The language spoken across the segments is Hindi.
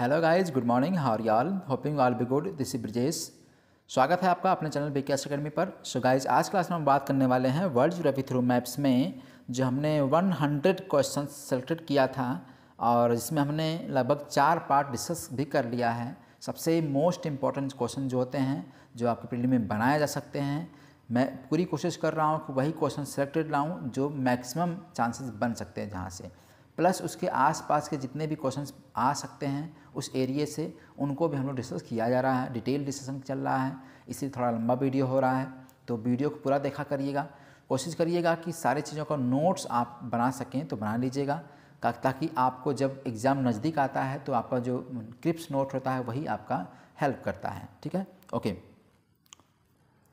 Hello guys good morning how y'all hoping all be good this is Brijesh स्वागत है आपका अपने चैनल बीकेएस अकेडमी पर सो so गाइस आज क्लास में हम बात करने वाले हैं वर्ल्ड जोग्राफी थ्रू मैप्स में जो हमने 100 क्वेश्चन सेलेक्टेड किया था और जिसमें हमने लगभग चार पार्ट डिस्कस भी कर लिया है सबसे मोस्ट इम्पॉर्टेंट क्वेश्चन जो होते हैं जो आपके पीढ़ी में बनाए जा सकते हैं मैं पूरी कोशिश कर रहा हूँ कि वही क्वेश्चन सेलेक्टेड लाऊँ जो मैक्सिमम चांसेस बन सकते हैं जहाँ से प्लस उसके आसपास के जितने भी क्वेश्चन आ सकते हैं उस एरिए से उनको भी हम लोग डिस्कस किया जा रहा है डिटेल डिस्कशन चल रहा है इसलिए थोड़ा लंबा वीडियो हो रहा है तो वीडियो को पूरा देखा करिएगा कोशिश करिएगा कि सारी चीज़ों का नोट्स आप बना सकें तो बना लीजिएगा ताकि आपको जब एग्ज़ाम नज़दीक आता है तो आपका जो क्रिप्स नोट होता है वही आपका हेल्प करता है ठीक है ओके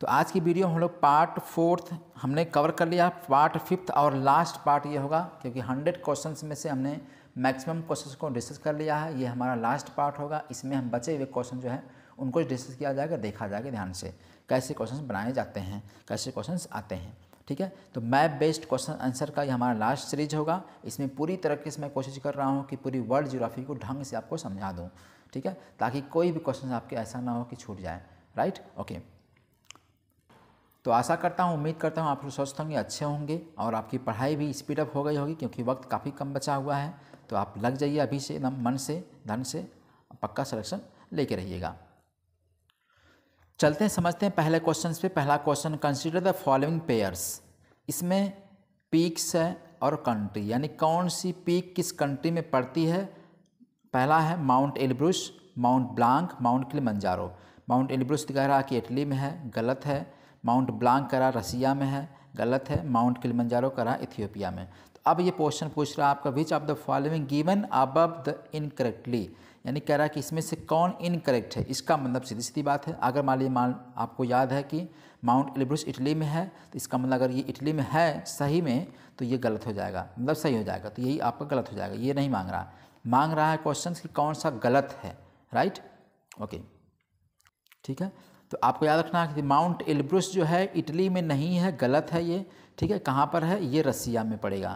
तो आज की वीडियो हम लोग पार्ट फोर्थ हमने कवर कर लिया पार्ट फिफ्थ और लास्ट पार्ट ये होगा क्योंकि हंड्रेड क्वेश्चंस में से हमने मैक्सिमम क्वेश्चंस को डिस्कस कर लिया है ये हमारा लास्ट पार्ट होगा इसमें हम बचे हुए क्वेश्चन जो है उनको डिस्कस किया जाएगा देखा जाएगा ध्यान से कैसे क्वेश्चन बनाए जाते हैं कैसे क्वेश्चन आते हैं ठीक है तो मैप बेस्ड क्वेश्चन आंसर का ये हमारा लास्ट सीरीज होगा इसमें पूरी तरीके से मैं कोशिश कर रहा हूँ कि पूरी वर्ल्ड जियोग्राफी को ढंग से आपको समझा दूँ ठीक है ताकि कोई भी क्वेश्चन आपके ऐसा ना हो कि छूट जाए राइट ओके तो आशा करता हूँ उम्मीद करता हूँ आप लोग स्वस्थ होंगे अच्छे होंगे और आपकी पढ़ाई भी स्पीडअप हो गई होगी क्योंकि वक्त काफ़ी कम बचा हुआ है तो आप लग जाइए अभी से एकदम मन से धन से पक्का सिलेक्शन लेके रहिएगा चलते हैं समझते हैं पहले क्वेश्चन पे पहला question consider the following pairs इसमें पीक्स है और कंट्री यानी कौन सी पीक किस कंट्री में पड़ती है पहला है Mount Elbrus Mount Blanc Mount Kilimanjaro Mount Elbrus कह रहा कि इटली में है गलत है माउंट ब्लांक करा रसिया में है गलत है माउंट किलमंजारो करा इथियोपिया में तो अब ये क्वेश्चन पूछ रहा है आपका which of the following given अब द इनकरेक्टली यानी कह रहा है कि इसमें से कौन इनकरेक्ट है इसका मतलब सीधी सीधी बात है अगर मान लीजिए मान आपको याद है कि माउंट एलिब्रस इटली में है तो इसका मतलब अगर ये इटली में है सही में तो ये गलत हो जाएगा मतलब सही हो जाएगा तो यही आपका गलत हो जाएगा ये नहीं मांग रहा मांग रहा है क्वेश्चन कि कौन सा गलत है राइट ओके ठीक है तो आपको याद रखना कि माउंट एलब्रुस जो है इटली में नहीं है गलत है ये ठीक है कहाँ पर है ये रसिया में पड़ेगा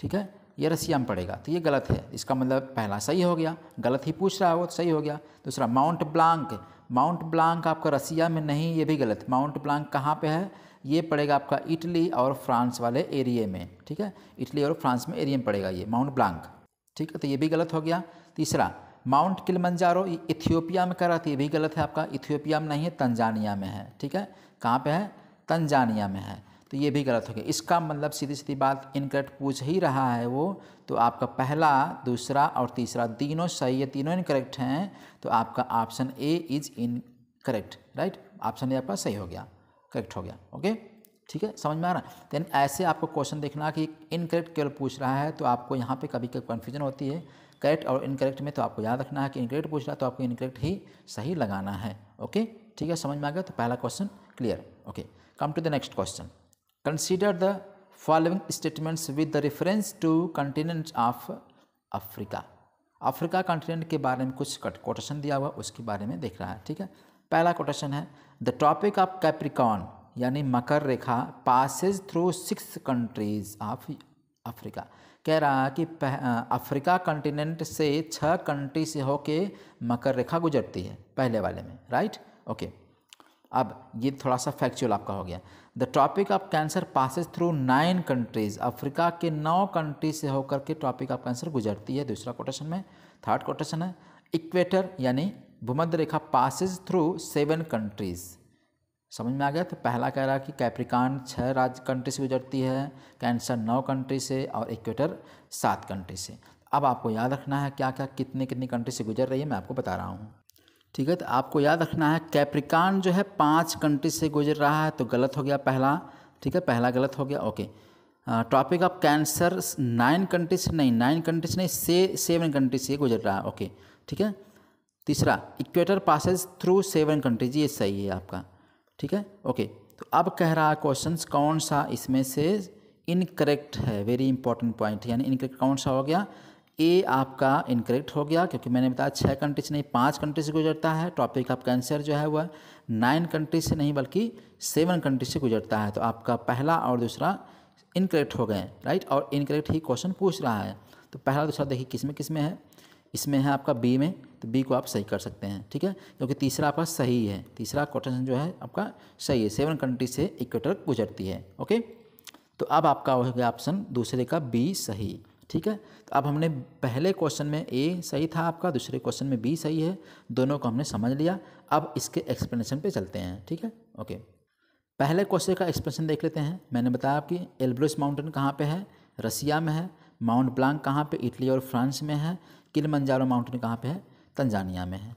ठीक है ये रसिया में पड़ेगा तो ये गलत है इसका मतलब पहला सही हो गया गलत ही पूछ रहा है वो तो सही हो गया दूसरा माउंट ब्लांक माउंट ब्लांक आपका रसिया में नहीं ये भी गलत माउंट ब्लांक कहाँ पे है ये पड़ेगा आपका इटली और फ्रांस वाले एरिए में ठीक है इटली और फ्रांस में एरिए में पड़ेगा ये माउंट ब्लांक ठीक है तो ये भी गलत हो गया तीसरा माउंट किलमंजारो इथियोपिया में कह रहा था ये भी गलत है आपका इथियोपिया में नहीं है तंजानिया में है ठीक है कहाँ पे है तंजानिया में है तो ये भी गलत हो गया इसका मतलब सीधी सीधी बात इनकरेक्ट पूछ ही रहा है वो तो आपका पहला दूसरा और तीसरा तीनों सही है तीनों इनकरेक्ट हैं तो आपका option A is incorrect right option A आपका सही हो गया करेक्ट हो गया ओके ठीक है समझ में आ रहा है देन ऐसे आपको क्वेश्चन देखना कि इनकरेक्ट केवल पूछ रहा है तो आपको यहाँ पे कभी कभी कन्फ्यूजन होती है करेक्ट और इनकरेक्ट में तो आपको याद रखना है कि इनकरेक्ट पूछ रहा है तो आपको इनकरेक्ट ही सही लगाना है ओके ठीक है समझ में आ गया तो पहला question clear okay come to the next question consider the following statements with the reference to continent of Africa Africa continent के बारे में कुछ कोटेशन दिया हुआ उसके बारे में देख रहा है ठीक है पहला कोटेशन है द टॉपिक ऑफ कैप्रिकॉन यानी मकर रेखा passes through six countries of Africa कह रहा है कि अफ्रीका कंटिनेंट से छह कंट्री से होके मकर रेखा गुजरती है पहले वाले में राइट ओके अब ये थोड़ा सा फैक्चुअल आपका हो गया the Tropic of Cancer passes through nine countries Africa के नौ कंट्री से होकर के टॉपिक ऑफ कैंसर गुजरती है दूसरा कोटेशन में थर्ड कोटेशन है इक्वेटर यानी भूमध्य रेखा पासिस थ्रू सेवन कंट्रीज़ समझ में आ गया तो पहला कह रहा है कि कैप्रिकान छः राज्य कंट्री से गुजरती है कैंसर नौ कंट्री से और इक्वेटर सात कंट्री से अब आपको याद रखना है क्या क्या कितने कितनी कंट्री से गुजर रही है मैं आपको बता रहा हूँ ठीक है तो आपको याद रखना है कैप्रिकान जो है पाँच कंट्री से गुजर रहा है तो गलत हो गया पहला ठीक है पहला गलत हो गया okay Tropic of Cancer nine country से नहीं नाइन कंट्री से नहीं से सेवन कंट्री से गुजर रहा है ओके ठीक है तीसरा equator passes through seven countries ये सही है आपका ठीक है ओके तो अब कह रहा है क्वेश्चन कौन सा इसमें से इनकरेक्ट है वेरी इंपॉर्टेंट पॉइंट यानी इनकरेक्ट कौन सा हो गया ए आपका इनकरेक्ट हो गया क्योंकि मैंने बताया छः कंट्री से नहीं पाँच कंट्री से गुजरता है टॉपिक आपका आंसर जो है वह नाइन कंट्री से नहीं बल्कि सेवन कंट्री से गुजरता है तो आपका पहला और दूसरा इनकरेक्ट हो गए राइट और इनकरेक्ट ही क्वेश्चन पूछ रहा है तो पहला दूसरा देखिए किस में किस में है इसमें है आपका बी में तो बी को आप सही कर सकते हैं ठीक है क्योंकि तीसरा आपका सही है तीसरा क्वेश्चन जो है आपका सही है सेवन कंट्री से इक्वेटर गुजरती है ओके तो अब आपका हो गया ऑप्शन दूसरे का बी सही ठीक है तो अब हमने पहले क्वेश्चन में ए सही था आपका दूसरे क्वेश्चन में बी सही है दोनों को हमने समझ लिया अब इसके एक्सप्लेनेशन पे चलते हैं ठीक है ओके पहले क्वेश्चन का एक्सप्लेनेशन देख लेते हैं मैंने बताया आपकी एल्ब्रुस माउंटेन कहाँ पे है रसिया में है माउंट ब्लांक कहाँ पे इटली और फ्रांस में है किलमंजारो माउंटेन कहाँ पर है तंजानिया में है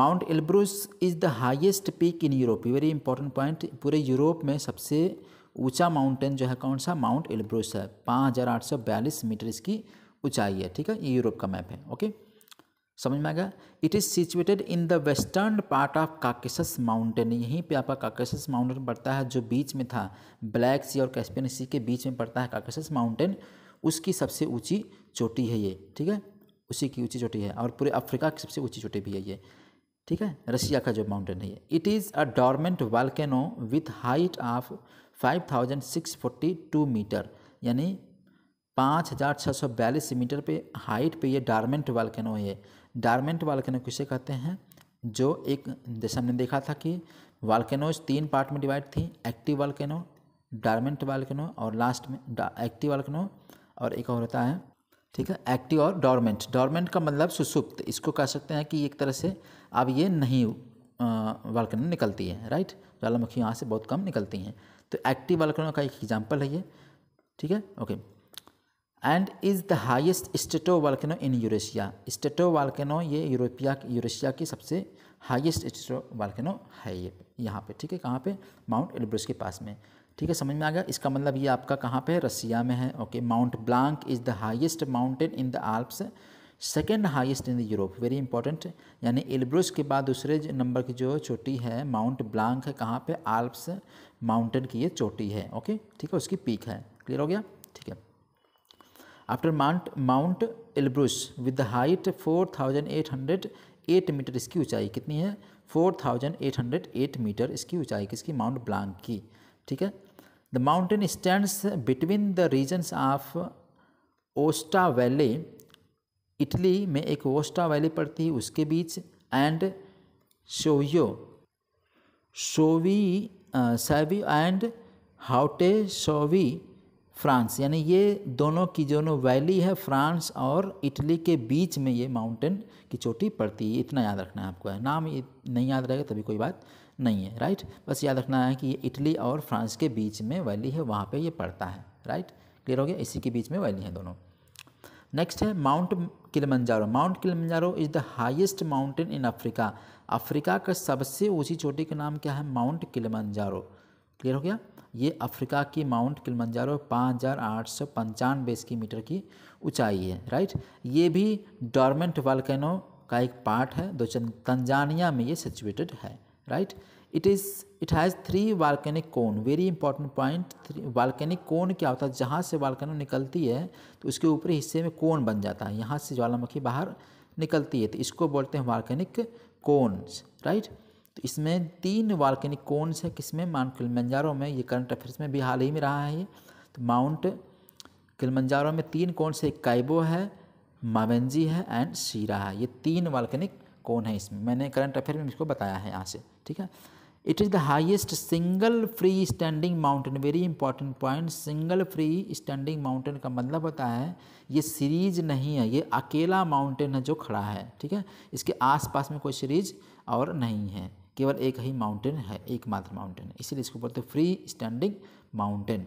Mount Elbrus is the highest peak in Europe very important point पूरे यूरोप में सबसे ऊंचा माउंटेन जो है कौन सा माउंट एल्ब्रूस है पाँच हज़ार आठ सौ बयालीस मीटर इसकी ऊंचाई है ठीक है ये यूरोप का मैप है ओके समझ में आ गया it is situated in the western part of Caucasus mountain यहीं पे आपका काकेसस माउंटेन पड़ता है जो बीच में था ब्लैक सी और कैस्पियन सी के बीच में पड़ता है काकेसस माउंटेन उसकी सबसे ऊंची चोटी है ये ठीक है उसी की ऊंची चोटी है और पूरे अफ्रीका की सबसे ऊँची चोटी भी है ये ठीक है रशिया का जो माउंटेन है it is a dormant volcano with height of 5642 metre यानी बयालीस मीटर पे हाइट पे ये डारमेंट वालकैनो है डारमेंट वालकैनो किसे कहते हैं जो एक जैसे हमने देखा था कि वालकेनोज तीन पार्ट में डिवाइड थी एक्टिव वालकैनो डारमेंट वालकैनो और लास्ट में एक्टिव वालकैनो और एक और होता है ठीक है एक्टिव और डॉर्मेंट डॉर्मेंट का मतलब सुसुप्त इसको कह सकते हैं कि एक तरह से अब ये नहीं वालकनों निकलती है राइट ज्वालामुखी यहाँ से बहुत कम निकलती हैं तो एक्टिव वालकनों का एक एग्जाम्पल है ये ठीक है okay and is the highest strato volcano in Eurasia strato volcano ये यूरोपिया यूरेशिया की सबसे हाईएस्ट एस्ट्रो वाल्केनो है ये यहाँ पे ठीक है कहाँ पे माउंट एलब्रस के पास में ठीक है समझ में आ गया इसका मतलब ये आपका कहाँ पे है रसिया में है okay Mount Blanc is the highest mountain in the Alps second highest in the Europe very important यानी एल्ब्रुस के बाद दूसरे नंबर की जो चोटी है माउंट ब्लांक है कहाँ पे आल्प्स माउंटेन की ये चोटी है ओके ठीक है उसकी पीक है क्लियर हो गया ठीक है after Mount Mount Elbrus with the height four thousand eight hundred eight metre इसकी ऊंचाई कितनी है four thousand eight hundred eight metre इसकी ऊंचाई किसकी माउंट ब्लांक की ठीक है the mountain stands between the regions of Aosta Valley Italy में एक ओस्टा वैली पड़ती है उसके बीच एंड शोयो शोवी Savoie and Haute Savoie France यानी ये दोनों की दोनों वैली है फ्रांस और इटली के बीच में ये माउंटेन की चोटी पड़ती है इतना याद रखना है आपको नाम नहीं याद रहेगा तभी कोई बात नहीं है राइट बस याद रखना है कि ये इटली और फ्रांस के बीच में वैली है वहाँ पे ये पड़ता है राइट क्लियर हो गया इसी के बीच में वैली है दोनों नेक्स्ट है Mount Kilimanjaro Mount Kilimanjaro is the highest mountain in Africa Africa का सबसे ऊँची चोटी का नाम क्या है माउंट किलमंजारो क्लियर हो गया ये अफ्रीका की माउंट किलमंजारो पाँच हज़ार आठ सौ पंचानवे इसकी मीटर की ऊंचाई है राइट ये भी डॉर्मेंट वालकैनो का एक पार्ट है दो तंजानिया में ये सिचुएटेड है right it is it has three volcanic cone very important point three volcanic cone क्या होता है जहाँ से वालकैनो निकलती है तो उसके ऊपरी हिस्से में कोन बन जाता है यहाँ से ज्वालामुखी बाहर निकलती है तो इसको बोलते हैं वालकैनिक कोन्स राइट right? तो इसमें तीन वाल्कनिक कोन्स है किसमें माउंट किलमंजारो में ये करंट अफेयर्स में भी हाल ही में रहा है ये तो माउंट किलमंजारो में तीन कोन से काइबो है मावेंजी है एंड शीरा है ये तीन वाल्कनिक कौन है इसमें मैंने करंट अफेयर में इसको बताया है यहाँ से ठीक है it is the highest single free standing mountain very important point single free standing mountain का मतलब होता है ये सीरीज नहीं है ये अकेला माउंटेन है जो खड़ा है ठीक है इसके आसपास में कोई सीरीज और नहीं है केवल एक ही माउंटेन है एकमात्र माउंटेन इसीलिए इसको बोलते हैं फ्री स्टैंडिंग माउंटेन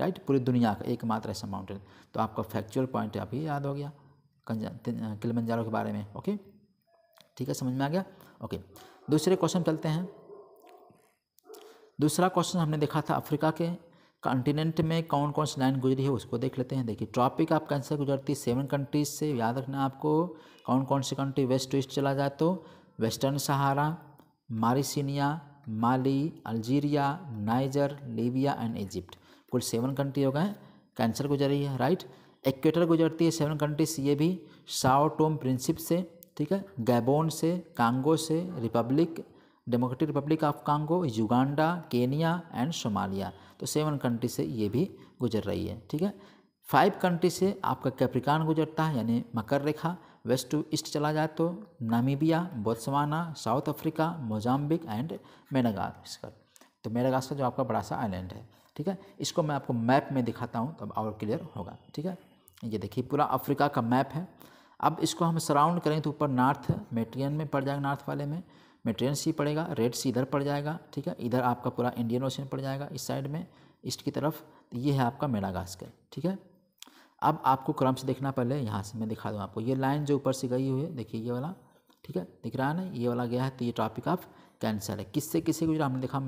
राइट पूरी दुनिया का एकमात्र ऐसा माउंटेन तो आपका फैक्चुअल पॉइंट अभी याद हो गया किलमंजारो के बारे में ओके ठीक है समझ में आ गया ओके दूसरे क्वेश्चन चलते हैं दूसरा क्वेश्चन हमने देखा था अफ्रीका के कॉन्टिनेंट में कौन कौन सी लाइन गुजरी है उसको देख लेते हैं देखिए ट्रॉपिक आप कैंसर गुजरती है सेवन कंट्रीज से याद रखना आपको कौन कौन सी कंट्री वेस्ट वेस्ट चला जाए तो Western Sahara Mauritania Mali Algeria Niger Libya and Egypt कुल सेवन कंट्री हो गए कैंसर गुजर रही है राइट एक्वेटर गुजरती है सेवन कंट्रीज ये भी साओ टोम प्रिंसिप से ठीक है गैबोन से कांगो से Republic Democratic Republic of Congo Uganda Kenya and Somalia तो सेवन कंट्री से ये भी गुजर रही है ठीक है फाइव कंट्री से आपका कैप्रिकान गुजरता है यानी मकर रेखा वेस्ट टू ईस्ट चला जाए तो Namibia Botswana South Africa Mozambique and Madagascar तो मेनागास्कर जो आपका बड़ा सा आइलैंड है ठीक है इसको मैं आपको मैप में दिखाता हूँ तब और क्लियर होगा ठीक है ये देखिए पूरा अफ्रीका का मैप है अब इसको हम सराउंड करें तो ऊपर नॉर्थ मेट्रियन में पड़ जाएगा नॉर्थ वाले में मेट्रियन सी पड़ेगा रेड सी इधर पड़ जाएगा ठीक है इधर आपका पूरा इंडियन ओशन पड़ जाएगा इस साइड में ईस्ट की तरफ ये है आपका मेनागास्कर ठीक है अब आपको क्रम से देखना पहले यहाँ से मैं दिखा दूँ आपको ये लाइन जो ऊपर से गई हुई है देखिए ये वाला ठीक है दिख रहा है ना ये वाला गया है तो ये टॉपिक ऑफ कैंसर है किससे किससे गुजरा हमने देखा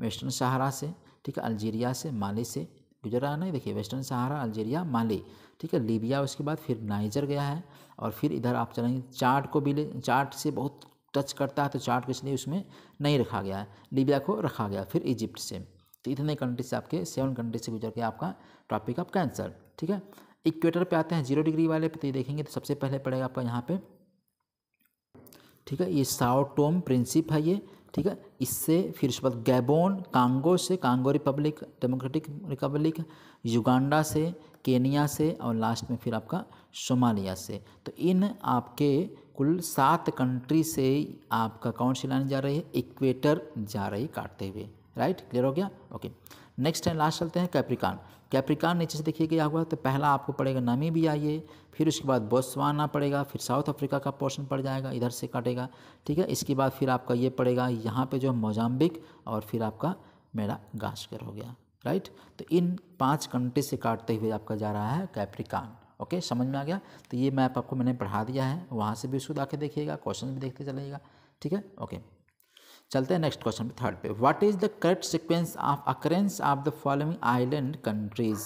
वेस्टर्न सहारा से ठीक है अल्जीरिया से माली से गुजरा है ना देखिए वेस्टर्न सहारा अल्जीरिया माली ठीक है लीबिया उसके बाद फिर नाइजर गया है और फिर इधर आप चलेंगे चार्ट को भी चार्ट से बहुत टच करता है तो चार्ट को इसलिए उसमें नहीं रखा गया है लीबिया को रखा गया फिर इजिप्ट से तो इतने कंट्री से आपके सेवन कंट्री से गुजर के आपका टॉपिक ऑफ कैंसर ठीक है इक्वेटर पे आते हैं जीरो डिग्री वाले पे तो ये देखेंगे तो सबसे पहले पड़ेगा आपका यहाँ पे ठीक है ये साओटोम प्रिंसिप है ये ठीक है इससे फिर उसके बाद गैबोन कांगो से Congo Republic Democratic Republic Uganda से केनिया से और लास्ट में फिर आपका सोमालिया से तो इन आपके कुल सात कंट्री से आपका कौन सी लाइन जा रही है इक्वेटर जा रही काटते हुए राइट क्लियर हो गया ओके नेक्स्ट है लास्ट चलते हैं कैप्रिकॉन कैप्रिकान नीचे से देखिए गया हुआ तो पहला आपको पड़ेगा नामीबिया ये फिर उसके बाद बोस्वाना पड़ेगा फिर साउथ अफ्रीका का पोर्शन पड़ जाएगा इधर से काटेगा ठीक है इसके बाद फिर आपका ये पड़ेगा यहाँ पे जो मोजाम्बिक और फिर आपका मेरा गास्कर हो गया राइट तो इन पाँच कंट्री से काटते हुए आपका जा रहा है कैप्रिकान ओके समझ में आ गया तो ये मैप आपको मैंने पढ़ा दिया है वहाँ से भी उसको जाके देखिएगा क्वेश्चन भी देखते चलेगा ठीक है ओके चलते हैं नेक्स्ट क्वेश्चन पे थर्ड पे what is the correct sequence of occurrence of the following island countries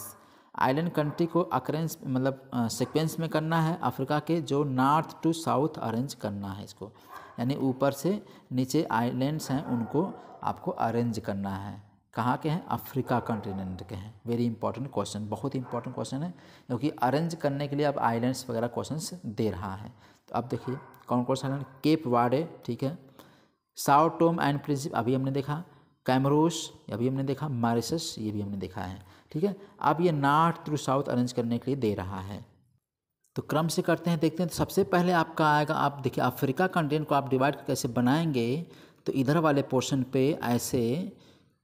island country को अकरेंस मतलब सीक्वेंस में करना है अफ्रीका के जो नॉर्थ टू साउथ अरेंज करना है इसको यानी ऊपर से नीचे आइलैंड्स हैं उनको आपको अरेंज करना है कहाँ के हैं अफ्रीका कॉन्टिनेंट के हैं वेरी इंपॉर्टेंट क्वेश्चन बहुत ही इंपॉर्टेंट क्वेश्चन है क्योंकि अरेंज करने के लिए अब आइलैंड्स वगैरह क्वेश्चन दे रहा है तो अब देखिए कौन कौन सा आइलैंड केप वाडे ठीक है साउटोम टोम एंड प्रिंसिप अभी हमने देखा कैमरोस अभी हमने देखा मारिसस ये भी हमने देखा है ठीक है अब ये नॉर्थ थ्रू साउथ अरेंज करने के लिए दे रहा है तो क्रम से करते हैं देखते हैं तो सबसे पहले आपका आएगा आप देखिए अफ्रीका कंटिनेंट को आप डिवाइड कैसे बनाएंगे तो इधर वाले पोर्शन पे ऐसे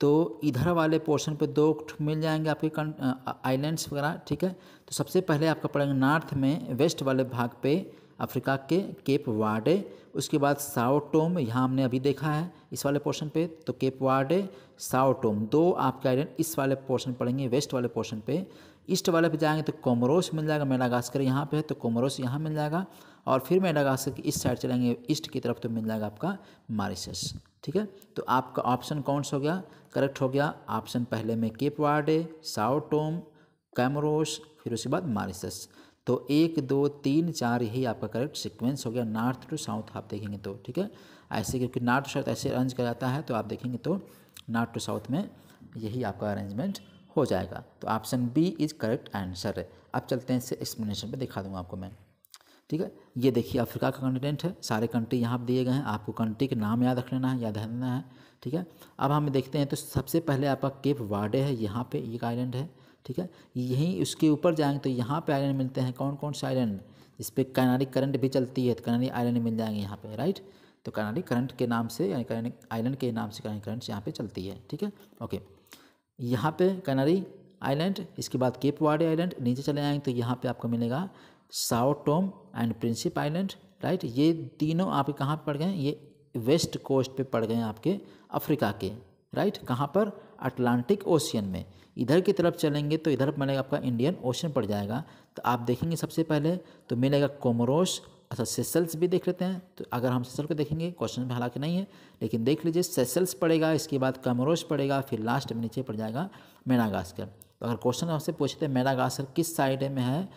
तो इधर वाले पोर्शन पे दो मिल जाएंगे आपके आइलैंड्स वगैरह ठीक है तो सबसे पहले आपका पड़ेगा नॉर्थ में वेस्ट वाले भाग पे अफ्रीका के केप वार्डे उसके बाद साओटोम यहाँ हमने अभी देखा है इस वाले पोर्शन पे तो केप वार्डे साओटोम दो आपके आइडन इस वाले पोर्शन पड़ेंगे वेस्ट वाले पोर्शन पे ईस्ट वाले पे जाएंगे तो कोमरोस मिल जाएगा मेडागास्कर यहाँ पे है तो कोमरोस यहाँ मिल जाएगा और फिर मेडागास्कर की इस साइड चलेंगे ईस्ट की तरफ तो मिल जाएगा आपका मारिशस ठीक है तो आपका ऑप्शन कौन सा हो गया करेक्ट हो गया ऑप्शन पहले में केप वार्डे साओटोम कैमरोस फिर उसके बाद मारिशस तो एक दो तीन चार यही आपका करेक्ट सीक्वेंस हो गया नॉर्थ टू साउथ आप देखेंगे तो ठीक है ऐसे क्योंकि नॉर्थ टू साउथ ऐसे अरेंज किया जाता है तो आप देखेंगे तो नॉर्थ टू साउथ में यही आपका अरेंजमेंट हो जाएगा तो option B is correct answer है अब चलते हैं इसे एक्सप्लेनेशन पे दिखा दूँगा आपको मैं ठीक है ये देखिए अफ्रीका का कंटिनेंट है सारे कंट्री यहाँ पर दिए गए हैं आपको कंट्री के नाम याद रख लेना है याद रखना है ठीक है अब हम देखते हैं तो सबसे पहले आपका केप वार्डे है यहाँ पे एक आइलैंड है ठीक है यहीं उसके ऊपर जाएंगे तो यहाँ पे आयरन मिलते हैं कौन कौन से आयरन इस पर कैनारी करंट भी चलती है तो कैनारी आयरन मिल जाएंगे यहाँ पे राइट तो कैनारी करंट के नाम से यानी कैनारी आइलैंड के नाम से कैनारी करंट यहाँ पे चलती है ठीक है ओके यहाँ पे कैनारी आइलैंड इसके बाद केप वाडे आइलैंड नीचे चले जाएंगे तो यहाँ पर आपको मिलेगा Sao Tome and Principe island right ये तीनों आपके कहाँ पर पड़ गए ये वेस्ट कोस्ट पे पड़ गए आपके अफ्रीका के राइट कहाँ पर अटलांटिक ओशियन में इधर की तरफ चलेंगे तो इधर मिलेगा आपका इंडियन ओशन पड़ जाएगा तो आप देखेंगे सबसे पहले तो मिलेगा कोमरोस अच्छा सेसल्स भी देख लेते हैं तो अगर हम सेसल को देखेंगे क्वेश्चन में हालांकि नहीं है लेकिन देख लीजिए सेसल्स पड़ेगा इसके बाद कमरोस पड़ेगा फिर लास्ट में नीचे पड़ जाएगा मेनागास्कर तो अगर क्वेश्चन आपसे पूछते हैं मेनागास्कर किस साइड में है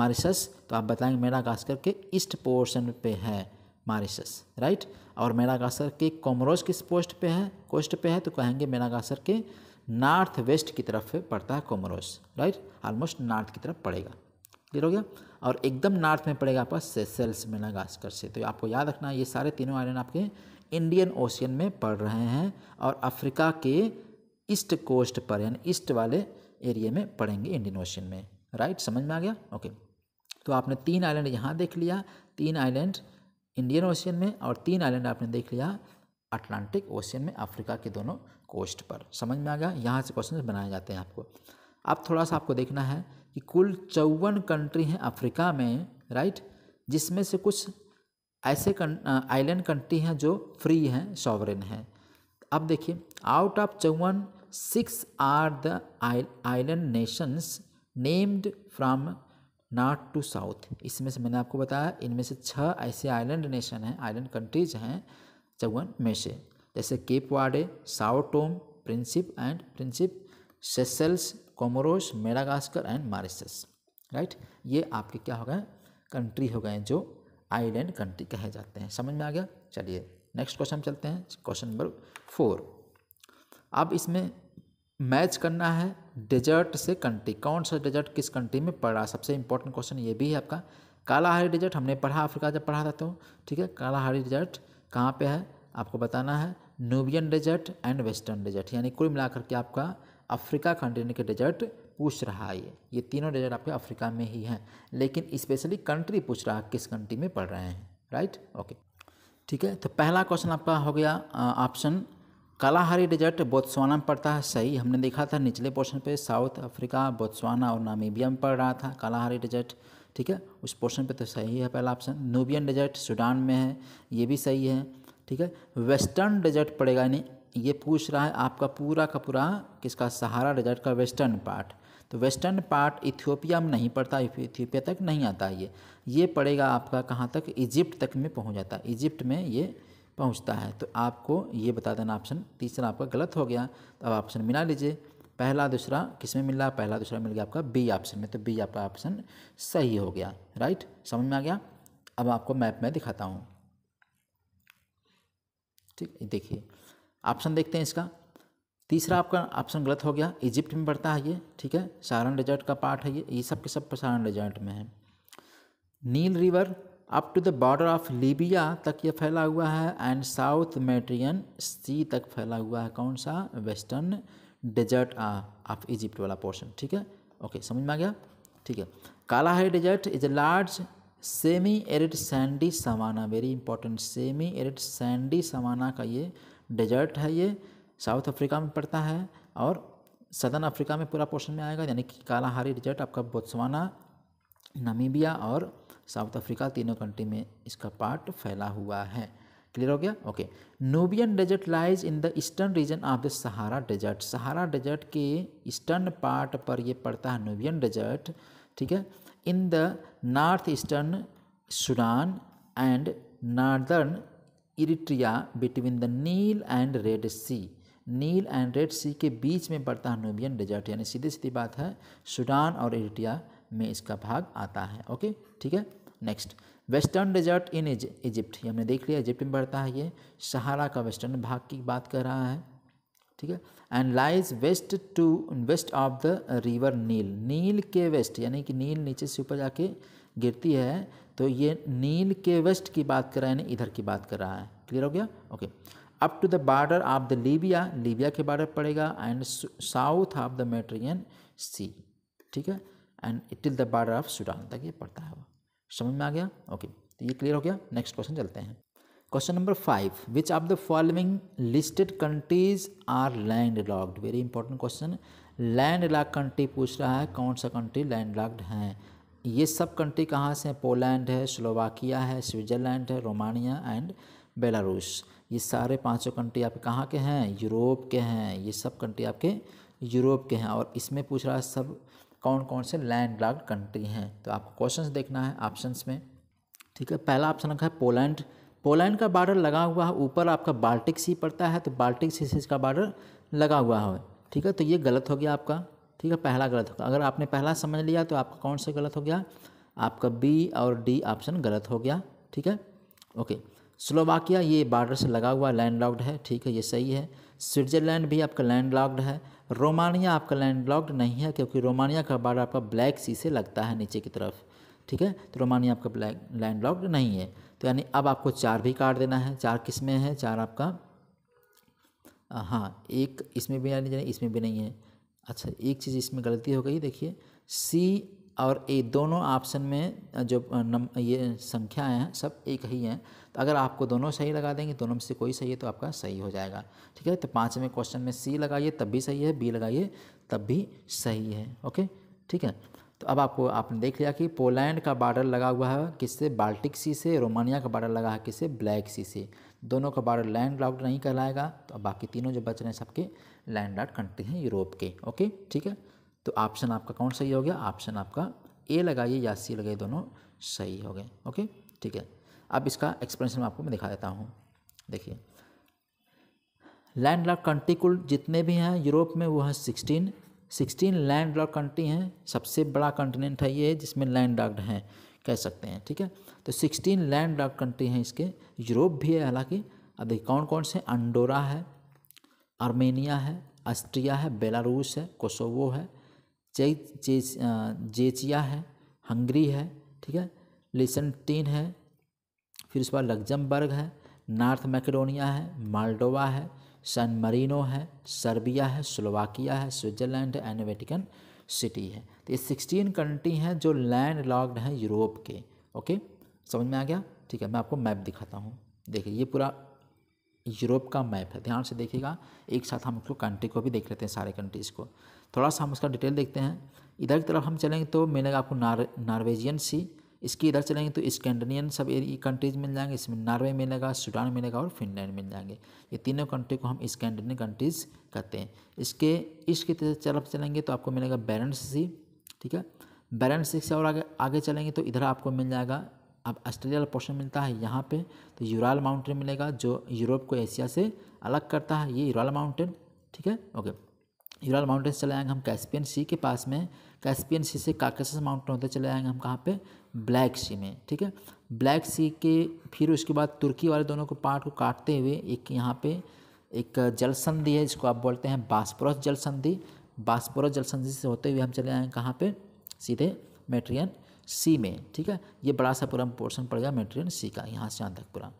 मारिसस तो आप बताएंगे मेनागास्कर के ईस्ट पोर्शन पे है मारिशस राइट और मेडागासर के कॉमरोज किस पोस्ट पे है कोस्ट पे है तो कहेंगे मेडागासर के नॉर्थ वेस्ट की तरफ पड़ता है कॉमरोज राइट ऑलमोस्ट नॉर्थ की तरफ पड़ेगा क्लियर हो गया और एकदम नॉर्थ में पड़ेगा आपका सेसेल्स मेनागास्कर से तो आपको याद रखना ये सारे तीनों आइलैंड आपके इंडियन ओशियन में पड़ रहे हैं और अफ्रीका के ईस्ट कोस्ट पर यानी ईस्ट वाले एरिया में पड़ेंगे इंडियन ओशियन में राइट समझ में आ गया ओके तो आपने तीन आइलैंड यहाँ देख लिया तीन आइलैंड इंडियन ओशियन में और तीन आइलैंड आपने देख लिया अटलांटिक ओशियन में अफ्रीका के दोनों कोस्ट पर समझ में आ गया यहाँ से क्वेश्चन बनाए जाते हैं आपको अब थोड़ा सा आपको देखना है कि कुल चौवन कंट्री हैं अफ्रीका में राइट जिसमें से कुछ ऐसे आइलैंड कंट्री हैं जो फ्री हैं सॉवरेन हैं अब देखिए आउट ऑफ चौवन six are the island nations named from north to south इसमें से मैंने आपको बताया इनमें से छः ऐसे आइलैंड नेशन हैं आइलैंड कंट्रीज हैं चौवन में से जैसे Cape Verde Sao Tome Principe and Principe Seychelles Comoros Madagascar and Mauritius right ये आपके क्या हो गए कंट्री हो गए जो आइलैंड कंट्री कहे जाते हैं समझ में आ गया चलिए नेक्स्ट क्वेश्चन चलते हैं क्वेश्चन नंबर फोर अब इसमें मैच करना है डेजर्ट से कंट्री कौन सा डेजर्ट किस कंट्री में पड़ा सबसे इंपॉर्टेंट क्वेश्चन ये भी है आपका कालाहारी डेजर्ट हमने पढ़ा अफ्रीका जब पढ़ा था तो ठीक है कालाहारी डेजर्ट कहाँ पे है आपको बताना है Nubian desert and western desert यानी कुल मिलाकर के आपका अफ्रीका कंट्री के डेजर्ट पूछ रहा है ये ये तीनों डेजर्ट आपके अफ्रीका में ही हैं लेकिन स्पेशली कंट्री पूछ रहा है किस कंट्री में पढ़ रहे हैं राइट ओके ठीक है तो पहला क्वेश्चन आपका हो गया ऑप्शन कालाहारी डेजर्ट बोत्सवाना में पड़ता है सही हमने देखा था निचले पोर्शन पे साउथ अफ्रीका बोत्सवाना और नामीबिया में पड़ रहा था कालाहारी डेजर्ट ठीक है उस पोर्शन पे तो सही है पहला ऑप्शन नूबियन डेजर्ट सूडान में है ये भी सही है ठीक है वेस्टर्न डेजर्ट पड़ेगा यानी ये पूछ रहा है आपका पूरा का पूरा किसका सहारा डेजर्ट का वेस्टर्न पार्ट तो वेस्टर्न पार्ट इथियोपिया में नहीं पड़ता इथियोपिया तक नहीं आता ये ये पड़ेगा आपका कहाँ तक इजिप्ट तक में पहुँच जाता है इजिप्ट में ये पहुंचता है तो आपको ये बता देना ऑप्शन तीसरा आपका गलत हो गया तो अब ऑप्शन मिला लीजिए पहला दूसरा किस में मिल रहा पहला दूसरा मिल गया आपका बी ऑप्शन में तो बी आपका ऑप्शन सही हो गया राइट समझ में आ गया अब आपको मैप में दिखाता हूँ ठीक देखिए ऑप्शन देखते हैं इसका तीसरा आपका ऑप्शन गलत हो गया इजिप्ट में पड़ता है ये ठीक है सारण डेजर्ट का पार्ट है ये ये सब के सब सारण डेजर्ट में है Nile river up to the border of Libya तक ये फैला हुआ है एंड साउथ मेट्रियन सी तक फैला हुआ है कौन सा वेस्टर्न डेजर्ट ऑफ इजिप्ट वाला पोर्शन ठीक है ओके समझ में आ गया ठीक है Kalahari desert is a large semi arid sandy savanna very important semi arid sandy savanna का ये डेजर्ट है ये साउथ अफ्रीका में पड़ता है और सदर्न अफ्रीका में पूरा पोर्शन में आएगा यानी कि कालाहारी डेजर्ट आपका बोत्सवाना नमीबिया और साउथ अफ्रीका तीनों कंट्री में इसका पार्ट फैला हुआ है क्लियर हो गया okay Nubian desert lies in the eastern region of the Sahara desert Sahara desert के ईस्टर्न पार्ट पर ये पड़ता है नूबियन डेजर्ट ठीक है in the north eastern Sudan and northern Eritrea between the Nile and Red Sea Nile and Red Sea के बीच में पड़ता है नूबियन डेजर्ट यानी सीधी सीधी बात है सूडान और इरिट्रिया में इसका भाग आता है ओके ठीक है next western desert in Egypt ये हमने देख लिया इजिप्ट में पड़ता है ये सहारा का वेस्टर्न भाग की बात कर रहा है ठीक है and lies west to west of the river Nile Nile के वेस्ट यानी कि नील नीचे से ऊपर जाके गिरती है तो ये नील के वेस्ट की बात कर रहा है यानी इधर की बात कर रहा है क्लियर हो गया okay up to the border of the Libya Libya के बार्डर पड़ेगा and south of the Mediterranean sea ठीक है and till the border of Sudan तक ये पड़ता है वो समझ में आ गया ओके तो ये क्लियर हो गया नेक्स्ट क्वेश्चन चलते हैं question number five which of the following listed countries are land locked very important question land lock country पूछ रहा है कौन सा कंट्री लैंड लॉक्ड है ये सब कंट्री कहाँ से हैं पोलैंड है स्लोवाकिया है स्विट्ज़रलैंड है रोमानिया एंड बेलारूस ये सारे पांचों कंट्री आपके कहाँ के हैं यूरोप के हैं ये सब कंट्री आपके यूरोप के हैं और इसमें पूछ रहा है सब कौन कौन से लैंड लॉक कंट्री हैं तो आपको क्वेश्चन देखना है ऑप्शन में ठीक है पहला ऑप्शन रखा है पोलैंड पोलैंड का बार्डर लगा हुआ है ऊपर आपका बाल्टिक सी पड़ता है तो बाल्टिक सी से इसका बार्डर लगा हुआ है ठीक है तो ये गलत हो गया आपका ठीक है पहला गलत हो गया अगर आपने पहला समझ लिया तो आपका कौन सा गलत हो गया आपका बी और डी ऑप्शन गलत हो गया ठीक है ओके स्लोवाकिया ये बार्डर से लगा हुआ लैंड लॉक्ड है ठीक है ये सही है स्विट्ज़रलैंड भी आपका लैंड लॉक्ड है रोमानिया आपका लैंड लॉक्ड नहीं है क्योंकि रोमानिया का बार्डर आपका ब्लैक सी से लगता है नीचे की तरफ ठीक है तो रोमानिया आपका ब्लैक लैंड लॉक्ड नहीं है तो यानी अब आपको चार भी काट देना है चार किस्में हैं है चार आपका हाँ एक इसमें भी यानी इसमें भी नहीं है अच्छा एक चीज़ इसमें गलती हो गई देखिए सी और ए दोनों ऑप्शन में जो नम ये संख्याएँ हैं सब एक ही हैं तो अगर आपको दोनों सही लगा देंगे दोनों में से कोई सही है तो आपका सही हो जाएगा ठीक है तो पाँचवें क्वेश्चन में सी लगाइए तब भी सही है बी लगाइए तब भी सही है ओके ठीक है तो अब आपको आपने देख लिया कि पोलैंड का बॉर्डर लगा हुआ है किससे बाल्टिक सी से रोमानिया का बॉर्डर लगा है किससे ब्लैक सी से दोनों का बॉर्डर लैंड लॉक्ड नहीं कहलाएगा तो अब बाकी तीनों जो बच रहे हैं सबके लैंड लॉक्ड कंट्री हैं यूरोप के ओके ठीक है तो ऑप्शन आपका कौन सही हो गया ऑप्शन आपका ए लगाइए या सी लगाइए दोनों सही हो गए ओके ठीक है अब इसका एक्सप्लेनेशन आपको मैं दिखा देता हूँ देखिए लैंड लॉक कंट्री कुल जितने भी हैं यूरोप में वो हैं sixteen sixteen land lock country हैं सबसे बड़ा कंटिनेंट है ये जिसमें लैंड लॉक्ड हैं कह सकते हैं ठीक है तो सिक्सटीन लैंड लॉक कंट्री हैं इसके यूरोप भी है हालांकि अब देखिए कौन कौन से अंडोरा है आर्मेनिया है ऑस्ट्रिया है बेलारूस है कोसोवो है जे, जेचिया है हंगरी है ठीक है लिसनटीन है फिर उसके बाद लग्जमबर्ग है नॉर्थ मैकेडोनिया है माल्डोवा है सन मरीनो है सर्बिया है स्लोवाकिया है स्विट्ज़रलैंड एंड वेटिकन सिटी है तो ये सिक्सटीन कंट्री हैं जो लैंड लॉक्ड हैं यूरोप के ओके समझ में आ गया ठीक है मैं आपको मैप दिखाता हूँ देखिए ये पूरा यूरोप का मैप है ध्यान से देखिएगा एक साथ हम उसको कंट्री को भी देख लेते हैं सारे कंट्रीज़ को थोड़ा सा हम उसका डिटेल देखते हैं इधर की तरफ हम चलेंगे तो मिलेगा आपको नार नार्वेजियन सी इसके इधर चलेंगे तो स्कैंडियन सब कंट्रीज मिल जाएंगे इसमें नॉर्वे मिलेगा सूडान मिलेगा और फिनलैंड मिल जाएंगे ये तीनों कंट्री को हम स्कैंडियन कंट्रीज कहते हैं इसके इसके तरफ चलेंगे तो आपको मिलेगा बैरन सी ठीक है बैरन सी से और आगे आगे चलेंगे तो इधर आपको मिल जाएगा अब ऑस्ट्रेलिया वाला पोर्शन मिलता है यहाँ पर तो यूराल माउंटेन मिलेगा जो यूरोप को एशिया से अलग करता है ये यूराल माउंटेन ठीक है ओके यूराल माउंटेन चले आएंगे हम कैस्पियन सी के पास में कैस्पियन सी से काकेस माउंटेन होते चले आएंगे हम कहाँ पे ब्लैक सी में ठीक है ब्लैक सी के फिर उसके बाद तुर्की वाले दोनों को पार्ट को काटते हुए एक यहाँ पे एक जल संधि है जिसको आप बोलते हैं बास्पोरस जल संधि बास्पोरस जल संधि से होते हुए हम चले आएँगे कहाँ पर सीधे मेट्रियन सी में ठीक है ये बड़ा सा पूरा पोर्शन पड़ गया मेट्रियन सी का यहाँ से यहाँ तक पूरा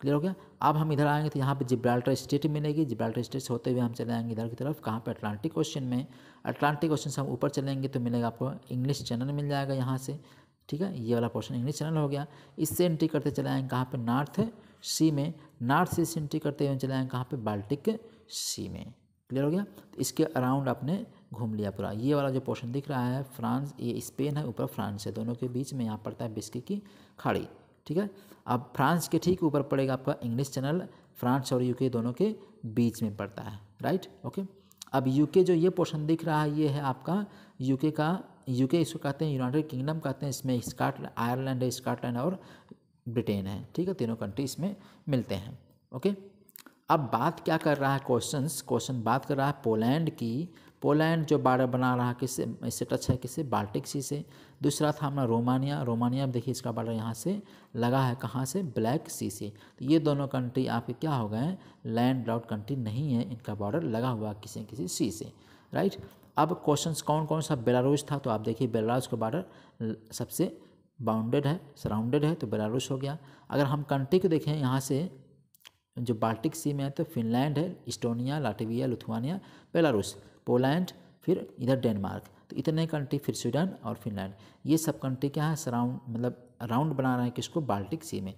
क्लियर हो गया अब हम इधर आएंगे तो यहाँ पे जिब्राल्टर स्टेट मिलेगी जिब्राल्टर स्टेट से होते हुए हम चले आएंगे इधर की तरफ कहाँ पे अटलांटिक क्वेश्चन में अटलांटिक क्वेश्चन से हम ऊपर चलेंगे तो मिलेगा आपको इंग्लिश चैनल मिल जाएगा यहाँ से ठीक है ये वाला पोर्शन इंग्लिश चैनल हो गया इससे एंट्री करते चले आएंगे कहाँ पर नॉर्थ सी में नॉर्थ सी से एंट्री करते हुए चले आएंगे कहाँ पर बाल्टिक सी में क्लियर हो गया तो इसके अराउंड आपने घूम लिया पूरा ये वाला जो पोर्शन दिख रहा है फ्रांस ये स्पेन है ऊपर फ्रांस है दोनों के बीच में यहाँ पड़ता है बिस्की की खाड़ी ठीक है अब फ्रांस के ठीक ऊपर पड़ेगा आपका इंग्लिश चैनल फ्रांस और यूके दोनों के बीच में पड़ता है राइट ओके अब यूके जो ये पोर्शन दिख रहा है ये है आपका यूके का यूके इसको कहते हैं यूनाइटेड किंगडम कहते हैं इसमें स्काटलैंड आयरलैंड है स्कॉटलैंड और ब्रिटेन है ठीक है तीनों कंट्री इसमें मिलते हैं ओके अब बात क्या कर रहा है क्वेश्चंस क्वेश्चन बात कर रहा है पोलैंड की पोलैंड जो बार बना रहा है किससे इससे टच है किससे बाल्टिक सी से दूसरा था हमारा रोमानिया रोमानिया देखिए इसका बॉर्डर यहाँ से लगा है कहाँ से ब्लैक सी से तो ये दोनों कंट्री आपके क्या हो गए लैंड लॉट कंट्री नहीं है इनका बॉर्डर लगा हुआ किसी किसी सी से राइट अब क्वेश्चन कौन कौन सा बेलारूस था तो आप देखिए बेलारूस का बॉर्डर सबसे बाउंडेड है सराउंडेड है तो बेलारूस हो गया अगर हम कंट्री को देखें यहाँ से जो बाल्टिक सी में है तो फिनलैंड है Estonia Latvia Lithuania Belarus Poland फिर इधर डेनमार्क तो इतने कंट्री फिर स्वीडन और फिनलैंड ये सब कंट्री क्या है सराउंड मतलब राउंड बना रहे हैं किसको बाल्टिक सी में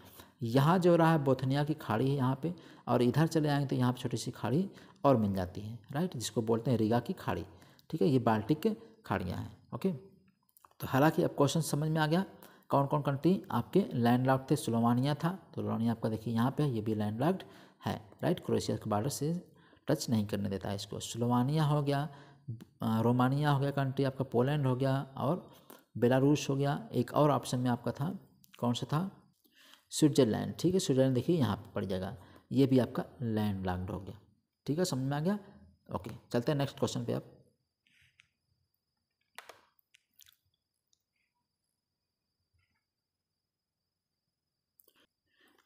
यहाँ जो रहा है बोथनिया की खाड़ी है यहाँ पे और इधर चले आएंगे तो यहाँ पर छोटी सी खाड़ी और मिल जाती है राइट जिसको बोलते हैं रीगा की खाड़ी ठीक है ये बाल्टिक खाड़ियाँ हैं ओके तो हालांकि अब क्वेश्चन समझ में आ गया कौन कौन कंट्री आपके लैंड थे सुलोमानिया था तो स्लोवानिया आपका देखिए यहाँ पे ये भी लैंड है राइट क्रोएशिया के बॉर्डर से टच नहीं करने देता है इसको स्लोवानिया हो गया रोमानिया हो गया कंट्री आपका पोलैंड हो गया और बेलारूस हो गया एक और ऑप्शन में आपका था कौन सा था स्विट्जरलैंड ठीक है स्विट्जरलैंड देखिए यहाँ पर पड़ जाएगा ये भी आपका लैंड लैंड हो गया ठीक है समझ में आ गया ओके चलते हैं नेक्स्ट क्वेश्चन पे आप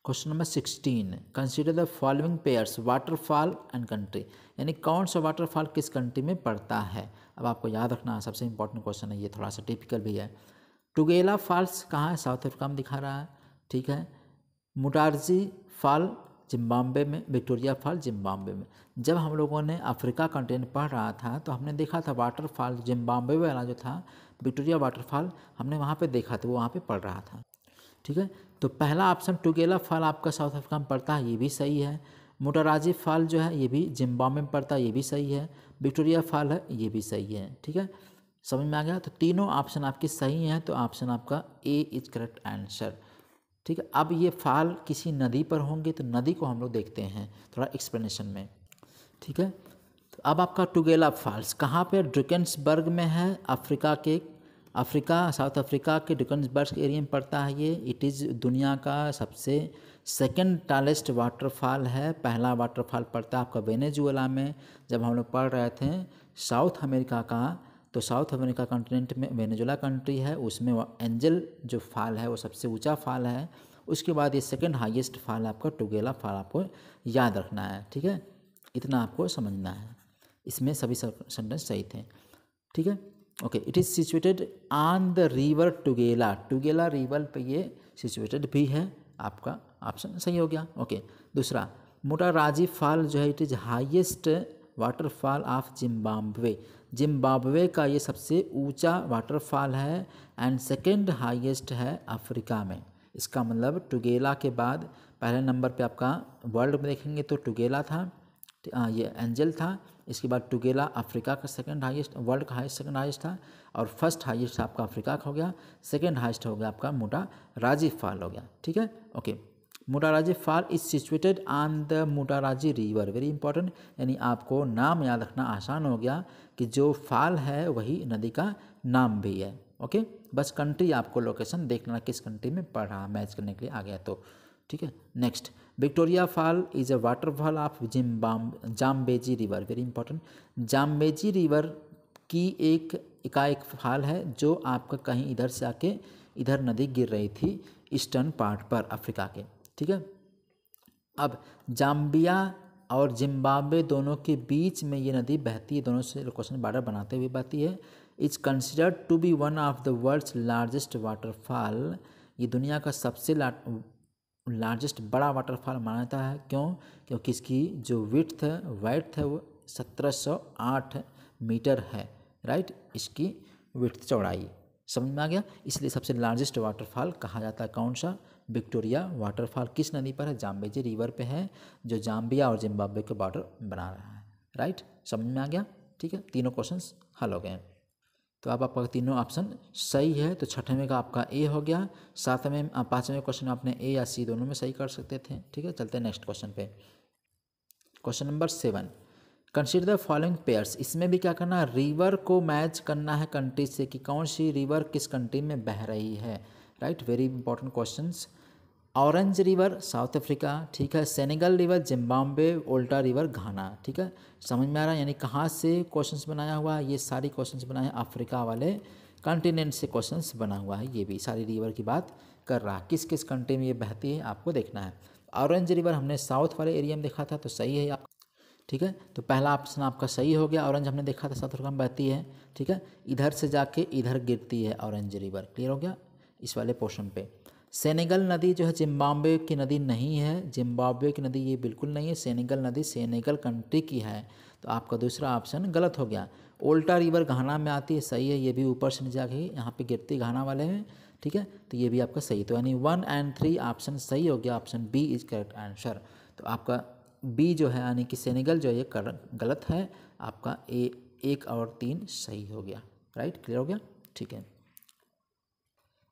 question number sixteen consider the following pairs waterfall and country यानी कौन सा वाटरफॉल किस कंट्री में पड़ता है अब आपको याद रखना है सबसे इंपॉर्टेंट क्वेश्चन है ये थोड़ा सा टिपिकल भी है टुगेला फॉल्स कहाँ है साउथ अफ्रीका में दिखा रहा है ठीक है मुटारजी फॉल जिम्बाब्वे में विक्टोरिया फॉल जिम्बाब्वे में जब हम लोगों ने अफ्रीका कंटेंट पढ़ रहा था तो हमने देखा था वाटरफॉल जिम्बाब्वे वाला जो था विक्टोरिया वाटरफॉल हमने वहाँ पर देखा था वो वहाँ पर पढ़ रहा था ठीक है तो पहला ऑप्शन टुगेला फल आपका साउथ अफ्रीका में पड़ता है ये भी सही है मोटाराजी फल जो है ये भी जिम्बाब्वे में पड़ता है ये भी सही है विक्टोरिया फल है ये भी सही है ठीक है समझ में आ गया तो तीनों ऑप्शन आपके सही हैं तो ऑप्शन आपका ए इज करेक्ट आंसर ठीक है अब ये फाल किसी नदी पर होंगे तो नदी को हम लोग देखते हैं थोड़ा एक्सप्लेनेशन में ठीक है तो अब आपका टुगेला फॉल्स कहाँ पर ड्रिकेंसबर्ग में है अफ्रीका के अफ्रीका साउथ अफ्रीका के डिकन्सबर्ग एरिया में पड़ता है ये इट इज़ दुनिया का सबसे सेकेंड टालेस्ट वाटरफॉल है पहला वाटरफॉल पड़ता है आपका वेनेजुएला में जब हम लोग पढ़ रहे थे साउथ अमेरिका का तो साउथ अमेरिका कंटिनेंट में वेनेजुएला कंट्री है उसमें एंजल जो फॉल है वो सबसे ऊंचा फॉल है उसके बाद ये सेकेंड हाइएस्ट फॉल आपका टुगेला फॉल आपको याद रखना है ठीक है इतना आपको समझना है इसमें सभी सेंटेंस सही थे ठीक है okay it is situated on the river Tugela Tugela river पे ये सिचुएटेड भी है आपका ऑप्शन सही हो गया ओके दूसरा मोटा राजी फॉल जो है it is highest waterfall of Zimbabwe Zimbabwe का ये सबसे ऊंचा वाटरफॉल है एंड सेकेंड हाइएस्ट है अफ्रीका में इसका मतलब टुगेला के बाद पहले नंबर पे आपका वर्ल्ड में देखेंगे तो टुगेला था आ, ये एंजल था इसके बाद टुकेला अफ्रीका का सेकंड हाईएस्ट वर्ल्ड का हाईएस्ट सेकंड हाईएस्ट था और फर्स्ट हाईएस्ट आपका अफ्रीका का हो गया सेकंड हाईएस्ट हो गया आपका मोटा राजी फॉल हो गया ठीक है okay Mutarazi fall is situated on the Mutarazi river very important यानी आपको नाम याद रखना आसान हो गया कि जो फॉल है वही नदी का नाम भी है ओके बस कंट्री आपको लोकेशन देखना किस कंट्री में पढ़ रहा मैच करने के लिए आ गया तो ठीक है next Victoria Victoria Fall is a of of Zambezi river very important Zambezi river की एक एकाएक फॉल है जो आपका कहीं इधर से आके इधर नदी गिर रही थी ईस्टर्न पार्ट पर अफ्रीका के ठीक है अब जाम्बिया और जिम्बाब्वे दोनों के बीच में ये नदी बहती है दोनों से लोकेशन बार्डर बनाते हुए बहती है it's considered to be one of the world's largest waterfall ये दुनिया का सबसे लार्जेस्ट बड़ा वाटरफॉल माना जाता है क्यों क्योंकि इसकी जो विथ है वाइट है वो सत्रह सौ आठ मीटर है राइट इसकी विथ चौड़ाई समझ में आ गया इसलिए सबसे लार्जेस्ट वाटरफॉल कहा जाता है कौन सा विक्टोरिया वाटरफॉल किस नदी पर है जाम्बेजे रिवर पे है जो जाम्बिया और जिम्बाब्वे के बॉर्डर बना रहा है राइट समझ में आ गया ठीक है तीनों क्वेश्चन हल हो गए हैं तो अब आपका तीनों ऑप्शन सही है तो छठवें का आपका ए हो गया सातवें पाँचवें क्वेश्चन आपने ए या सी दोनों में सही कर सकते थे ठीक है चलते हैं नेक्स्ट क्वेश्चन पे question number seven consider the following pairs इसमें भी क्या करना है रिवर को मैच करना है कंट्री से कि कौन सी रिवर किस कंट्री में बह रही है right very important question Orange river South Africa ठीक है Senegal river Zimbabwe Volta river Ghana ठीक है समझ में आ रहा है यानी कहाँ से क्वेश्चंस बनाया हुआ है ये सारी क्वेश्चंस बनाए हैं अफ्रीका वाले कंटिनेंट से क्वेश्चंस बना हुआ है ये भी सारी रिवर की बात कर रहा है किस किस कंट्री में ये बहती है आपको देखना है ऑरेंज रिवर हमने साउथ वाले एरिया में देखा था तो सही है आप ठीक है तो पहला ऑप्शन आपका सही हो गया ऑरेंज हमने देखा था साउथ अफ्रीका में बहती है ठीक है इधर से जाके इधर गिरती है ऑरेंज रिवर क्लियर हो गया इस वाले पोर्शन पर सेनेगल नदी जो है जिम्बाब्वे की नदी नहीं है जिम्बाब्वे की नदी ये बिल्कुल नहीं है सेनेगल नदी सेनेगल कंट्री की है तो आपका दूसरा ऑप्शन गलत हो गया ओल्टा रिवर घाना में आती है सही है ये भी ऊपर से जाके यहाँ पे गिरती घाना वाले में ठीक है तो ये भी आपका सही तो यानी वन एंड थ्री ऑप्शन सही हो गया option B is correct answer तो आपका बी जो है यानी कि सेनेगल जो है ये गलत है आपका ए एक और तीन सही हो गया राइट क्लियर हो गया ठीक है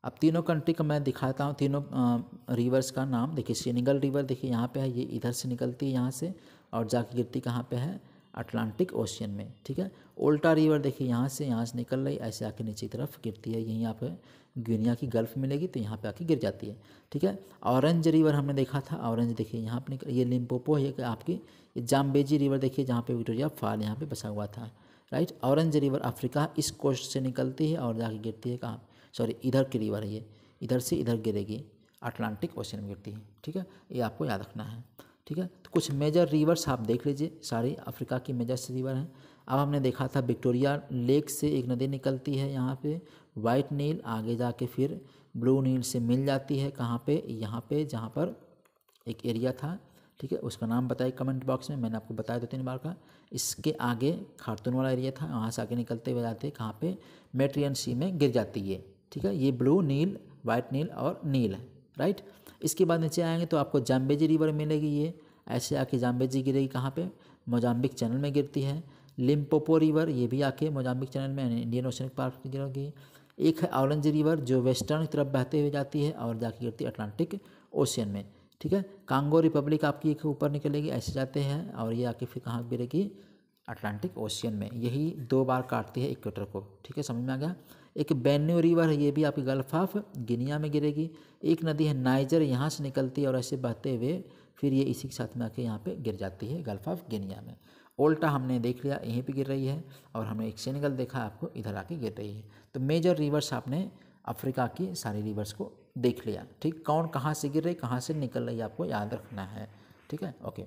अब तीनों कंट्री का मैं दिखाता हूँ तीनों रिवर्स का नाम देखिए सेनिगल रिवर देखिए यहाँ पे है ये इधर से निकलती है यहाँ से और जाके गिरती कहाँ पे है अटलांटिक ओशियन में ठीक है ओल्टा रिवर देखिए यहाँ से यहाँ से निकल रही ऐसे आके नीचे की तरफ गिरती है यहीं यहाँ पे गुनिया की गल्फ मिलेगी तो यहाँ पे आके गिर जाती है ठीक है ऑरेंज रिवर हमने देखा था ऑरेंज देखिए यहाँ पर निकल ये लिम्पोपो है आपकी जाम्बेजी रिवर देखिए जहाँ पे विक्टोरिया फाल यहाँ पे बसा हुआ था राइट ऑरेंज रिवर अफ्रीका इस कोस्ट से निकलती है और जाके गिरती है कहाँ सॉरी इधर की रिवर है ये इधर से इधर गिरेगी अटलांटिक ओशन में गिरती है ठीक है ये आपको याद रखना है ठीक है तो कुछ मेजर रिवर्स आप देख लीजिए सारी अफ्रीका की मेजर रिवर हैं अब हमने देखा था विक्टोरिया लेक से एक नदी निकलती है यहाँ पे वाइट नील आगे जाके फिर ब्लू नील से मिल जाती है कहाँ पे यहाँ पे जहाँ पर एक एरिया था ठीक है उसका नाम बताइए कमेंट बॉक्स में मैंने आपको बताया दो तीन बार का इसके आगे खारतून वाला एरिया था वहाँ से आगे निकलते हुए जाते कहाँ पर मेट्रियन सी में गिर जाती है ठीक है ये ब्लू नील वाइट नील और नील है राइट इसके बाद नीचे आएंगे तो आपको जाम्बेजी रिवर मिलेगी ये ऐसे आके जाम्बेजी गिरेगी कहाँ पे मोजाम्बिक चैनल में गिरती है लिम्पोपो रिवर ये भी आके मोजाम्बिक चैनल में इंडियन ओशन पार्क में गिरेगी एक है ऑरेंज रिवर जो वेस्टर्न की तरफ बहते हुए जाती है और जाके गिरती है अटलांटिक ओशियन में ठीक है कांगो रिपब्लिक आपकी एक ऊपर निकलेगी ऐसे जाते हैं और ये आके फिर कहाँ गिरेगी अटलांटिक ओशियन में यही दो बार काटती है इक्वेटर को ठीक है समझ में आ गया एक बेन्यू रिवर है ये भी आपकी गल्फ ऑफ गिनिया में गिरेगी एक नदी है नाइजर यहाँ से निकलती है और ऐसे बहते हुए फिर ये इसी के साथ में आके यहाँ पे गिर जाती है गल्फ ऑफ गिनिया में ओल्टा हमने देख लिया यहीं पे गिर रही है और हमने एक सेनेगल देखा आपको इधर आके गिर रही है तो मेजर रिवर्स आपने अफ्रीका की सारी रिवर्स को देख लिया ठीक कौन कहाँ से गिर रही कहाँ से निकल रही है आपको याद रखना है ठीक है ओके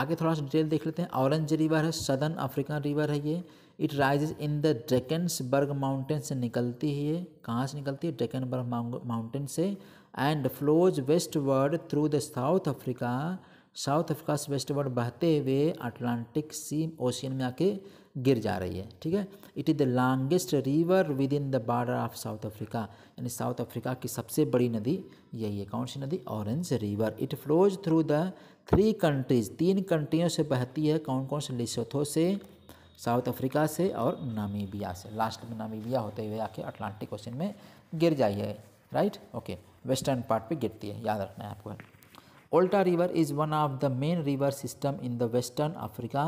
आगे थोड़ा सा डिटेल देख लेते हैं ऑरेंज रिवर है सदर्न अफ्रीकन रिवर है ये it rises in the berg mountain से निकलती है ये कहाँ से निकलती है डेकनबर्ग माउंटेन से and flows westward through the South Africa South Africa से वेस्टवर्ड बहते हुए अटलांटिक सी ओशियन में आके गिर जा रही है ठीक है it is the longest river within the border of South Africa यानी साउथ अफ्रीका की सबसे बड़ी नदी यही है कौन सी नदी Orange River it flows through the three countries तीन कंट्रियों से बहती है कौन कौन से लिसोथो से साउथ अफ्रीका से और नामीबिया से लास्ट में नामीबिया होते हुए आके अटलांटिक ओशन में गिर जाइए राइट ओके वेस्टर्न पार्ट पे गिरती है याद रखना है आपको ओल्टा river is one of the main river system in the western Africa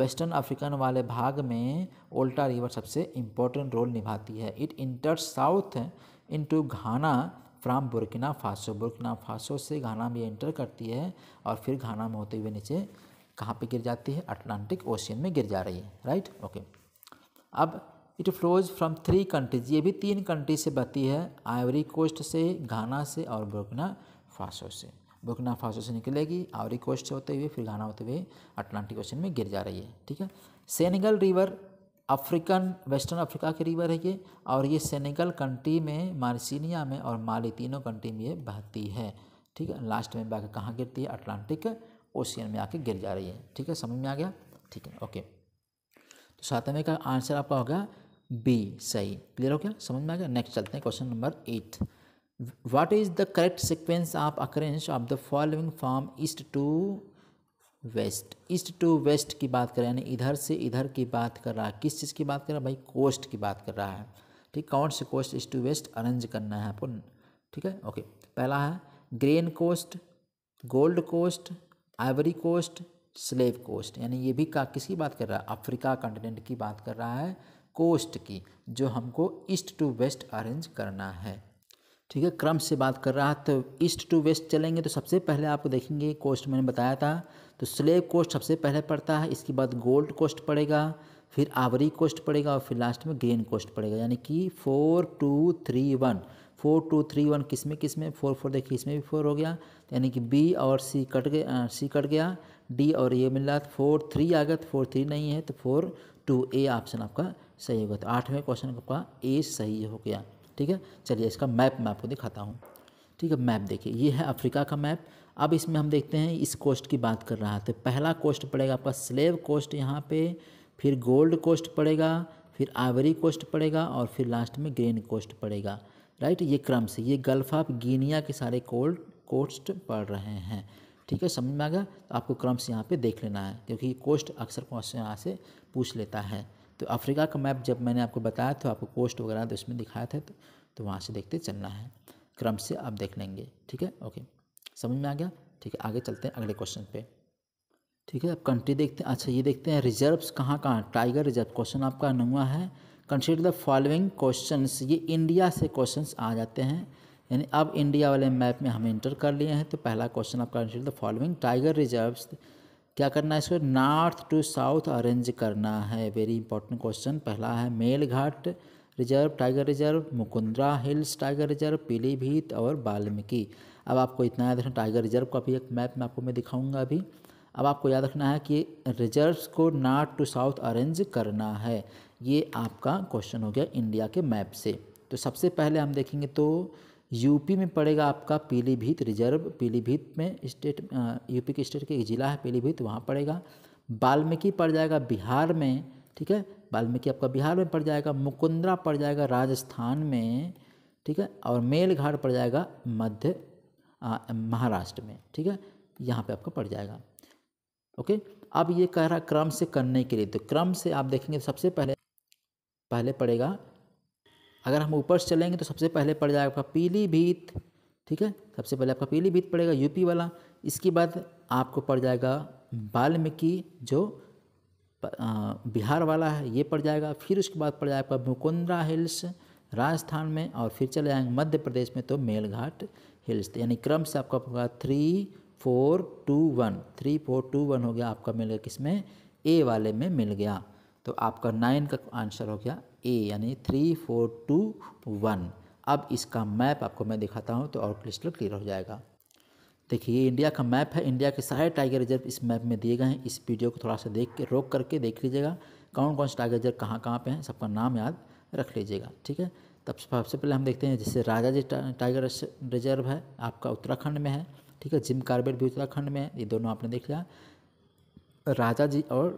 western African वाले भाग में ओल्टा रिवर सबसे इम्पोर्टेंट रोल निभाती है it inter south in to Ghana from Burkina Faso Burkina Faso से घाना में एंटर करती है और फिर घाना में होते हुए नीचे कहाँ पे गिर जाती है अटलांटिक ओशियन में गिर जा रही है राइट ओके अब it flows from three countries ये भी तीन कंट्री से बहती है आइवरी कोस्ट से घाना से और बुर्किना फासो से बुर्किना फासो से निकलेगी आइवरी कोस्ट से होते हुए फिर घाना होते हुए अटलांटिक ओशन में गिर जा रही है ठीक है Senegal River African western Africa की रिवर है ये और ये सेनेगल कंट्री में मार्सिनिया में और माली तीनों कंट्री में ये बहती है ठीक है लास्ट में बाकी कहाँ गिरती है अटलांटिक ओशियन में आके गिर जा रही है ठीक है समझ में आ गया ठीक है ओके तो सातवें का आंसर आपका होगा बी सही क्लियर हो गया समझ में आ गया नेक्स्ट चलते हैं question number eight what is the correct sequence of occurrence of the following from east to west east to west की बात करें यानी इधर से इधर की बात कर रहा है किस चीज़ की बात कर रहा है भाई कोस्ट की बात कर रहा है ठीक कौन से coast east to west arrange करना है आपको ठीक है ओके पहला है Grain Coast Gold Coast Ivory Coast Slave Coast यानी ये भी का किसकी बात कर रहा है अफ्रीका कॉन्टिनेंट की बात कर रहा है कोस्ट की जो हमको ईस्ट टू वेस्ट अरेंज करना है ठीक है क्रम से बात कर रहा है तो ईस्ट टू वेस्ट चलेंगे तो सबसे पहले आपको देखेंगे कोस्ट मैंने बताया था तो स्लेव कोस्ट सबसे पहले पड़ता है इसके बाद गोल्ड कोस्ट पड़ेगा फिर आवरी कोस्ट पड़ेगा और फिर लास्ट में ग्रीन कोस्ट पड़ेगा यानी कि four two three one four two three one किस में किस में फोर फोर देखिए इसमें भी फोर हो गया तो यानी कि बी और सी कट गया सी कट गया डी और ए मिल रहा था फोर थ्री आ गया तो फोर थ्री नहीं है तो फोर टू ए ऑप्शन आपका सही होगा तो आठवें क्वेश्चन आपका ए सही हो गया ठीक है चलिए इसका मैप मैं आपको दिखाता हूँ ठीक है मैप देखिए ये है अफ्रीका का मैप अब इसमें हम देखते हैं इस कोस्ट की बात कर रहा है तो पहला कोस्ट पड़ेगा आपका स्लेव कोस्ट यहाँ पे फिर गोल्ड कोस्ट पड़ेगा फिर आइवरी कोस्ट पड़ेगा और फिर लास्ट में ग्रीन कोस्ट पड़ेगा राइट ये क्रम से ये गल्फ ऑफ गिनिया के सारे कोल्ड कोस्ट पढ़ रहे हैं ठीक है समझ में आ गया तो आपको क्रम से यहाँ पे देख लेना है क्योंकि कोस्ट अक्सर क्वेश्चन यहाँ से पूछ लेता है तो अफ्रीका का मैप जब मैंने आपको बताया तो आपको कोस्ट वगैरह तो उसमें दिखाया था तो, तो वहाँ से देखते चलना है क्रम से आप देख लेंगे ठीक है ओके समझ में आ गया ठीक है आगे चलते हैं अगले क्वेश्चन पे ठीक है अब कंट्री देखते हैं अच्छा ये देखते हैं रिजर्व्स कहाँ कहाँ टाइगर रिजर्व क्वेश्चन आपका नंगवा है कंसिडर द फॉलोइंग क्वेश्चंस ये इंडिया से क्वेश्चंस आ जाते हैं यानी अब इंडिया वाले मैप में हम इंटर कर लिए हैं तो पहला क्वेश्चन आपका consider the following tiger reserves क्या करना है इसको नॉर्थ टू साउथ अरेंज करना है वेरी इंपॉर्टेंट क्वेश्चन पहला है Melghat reserve tiger reserve Mukundra hills tiger reserve Pilibhit और बाल्मीकि अब आपको इतना याद रखना टाइगर रिजर्व का भी एक मैप में आपको मैं दिखाऊंगा अभी अब आपको याद रखना है कि रिजर्व्स को नॉर्थ टू साउथ अरेंज करना है ये आपका क्वेश्चन हो गया इंडिया के मैप से तो सबसे पहले हम देखेंगे तो यूपी में पड़ेगा आपका पीलीभीत रिजर्व पीलीभीत में स्टेट यूपी के स्टेट के एक ज़िला है पीलीभीत वहाँ पड़ेगा बाल्मीकि पड़ जाएगा बिहार में ठीक है वाल्मीकि आपका बिहार में पड़ जाएगा मुकुंदरा पड़ जाएगा राजस्थान में ठीक है और मेलघाट पड़ जाएगा मध्य महाराष्ट्र में ठीक है यहाँ पे आपका पड़ जाएगा ओके अब ये कह रहा क्रम से करने के लिए तो क्रम से आप देखेंगे सबसे पहले पहले पड़ेगा अगर हम ऊपर से चलेंगे तो सबसे पहले पड़ जाएगा आपका पीलीभीत ठीक है सबसे पहले आपका पीलीभीत पड़ेगा यूपी वाला इसके बाद आपको पड़ जाएगा वाल्मीकि जो बिहार वाला है ये पड़ जाएगा फिर उसके बाद पड़ जाएगा आपका मुकुंद्रा हिल्स राजस्थान में और फिर चले जाएंगे मध्य प्रदेश में तो मेलघाट हिल्स यानी क्रम से आपका पड़ेगा three four two one three four two one हो गया आपका मिल गया किसमें ए वाले में मिल गया तो आपका नाइन का आंसर हो गया ए यानी थ्री फोर टू वन अब इसका मैप आपको मैं दिखाता हूँ तो और क्रिस्टल क्लियर हो जाएगा देखिए ये इंडिया का मैप है इंडिया के सारे टाइगर रिजर्व इस मैप में दिए गए हैं इस वीडियो को थोड़ा सा देख के रोक करके देख लीजिएगा कौन कौन से टाइगर रिजर्व कहाँ कहाँ पे हैं सबका नाम याद रख लीजिएगा ठीक है तब सबसे पहले हम देखते हैं जैसे राजा जी टाइगर रिजर्व है आपका उत्तराखंड में है ठीक है जिम कार्बेट भी उत्तराखंड में है ये दोनों आपने देख लिया राजा जी और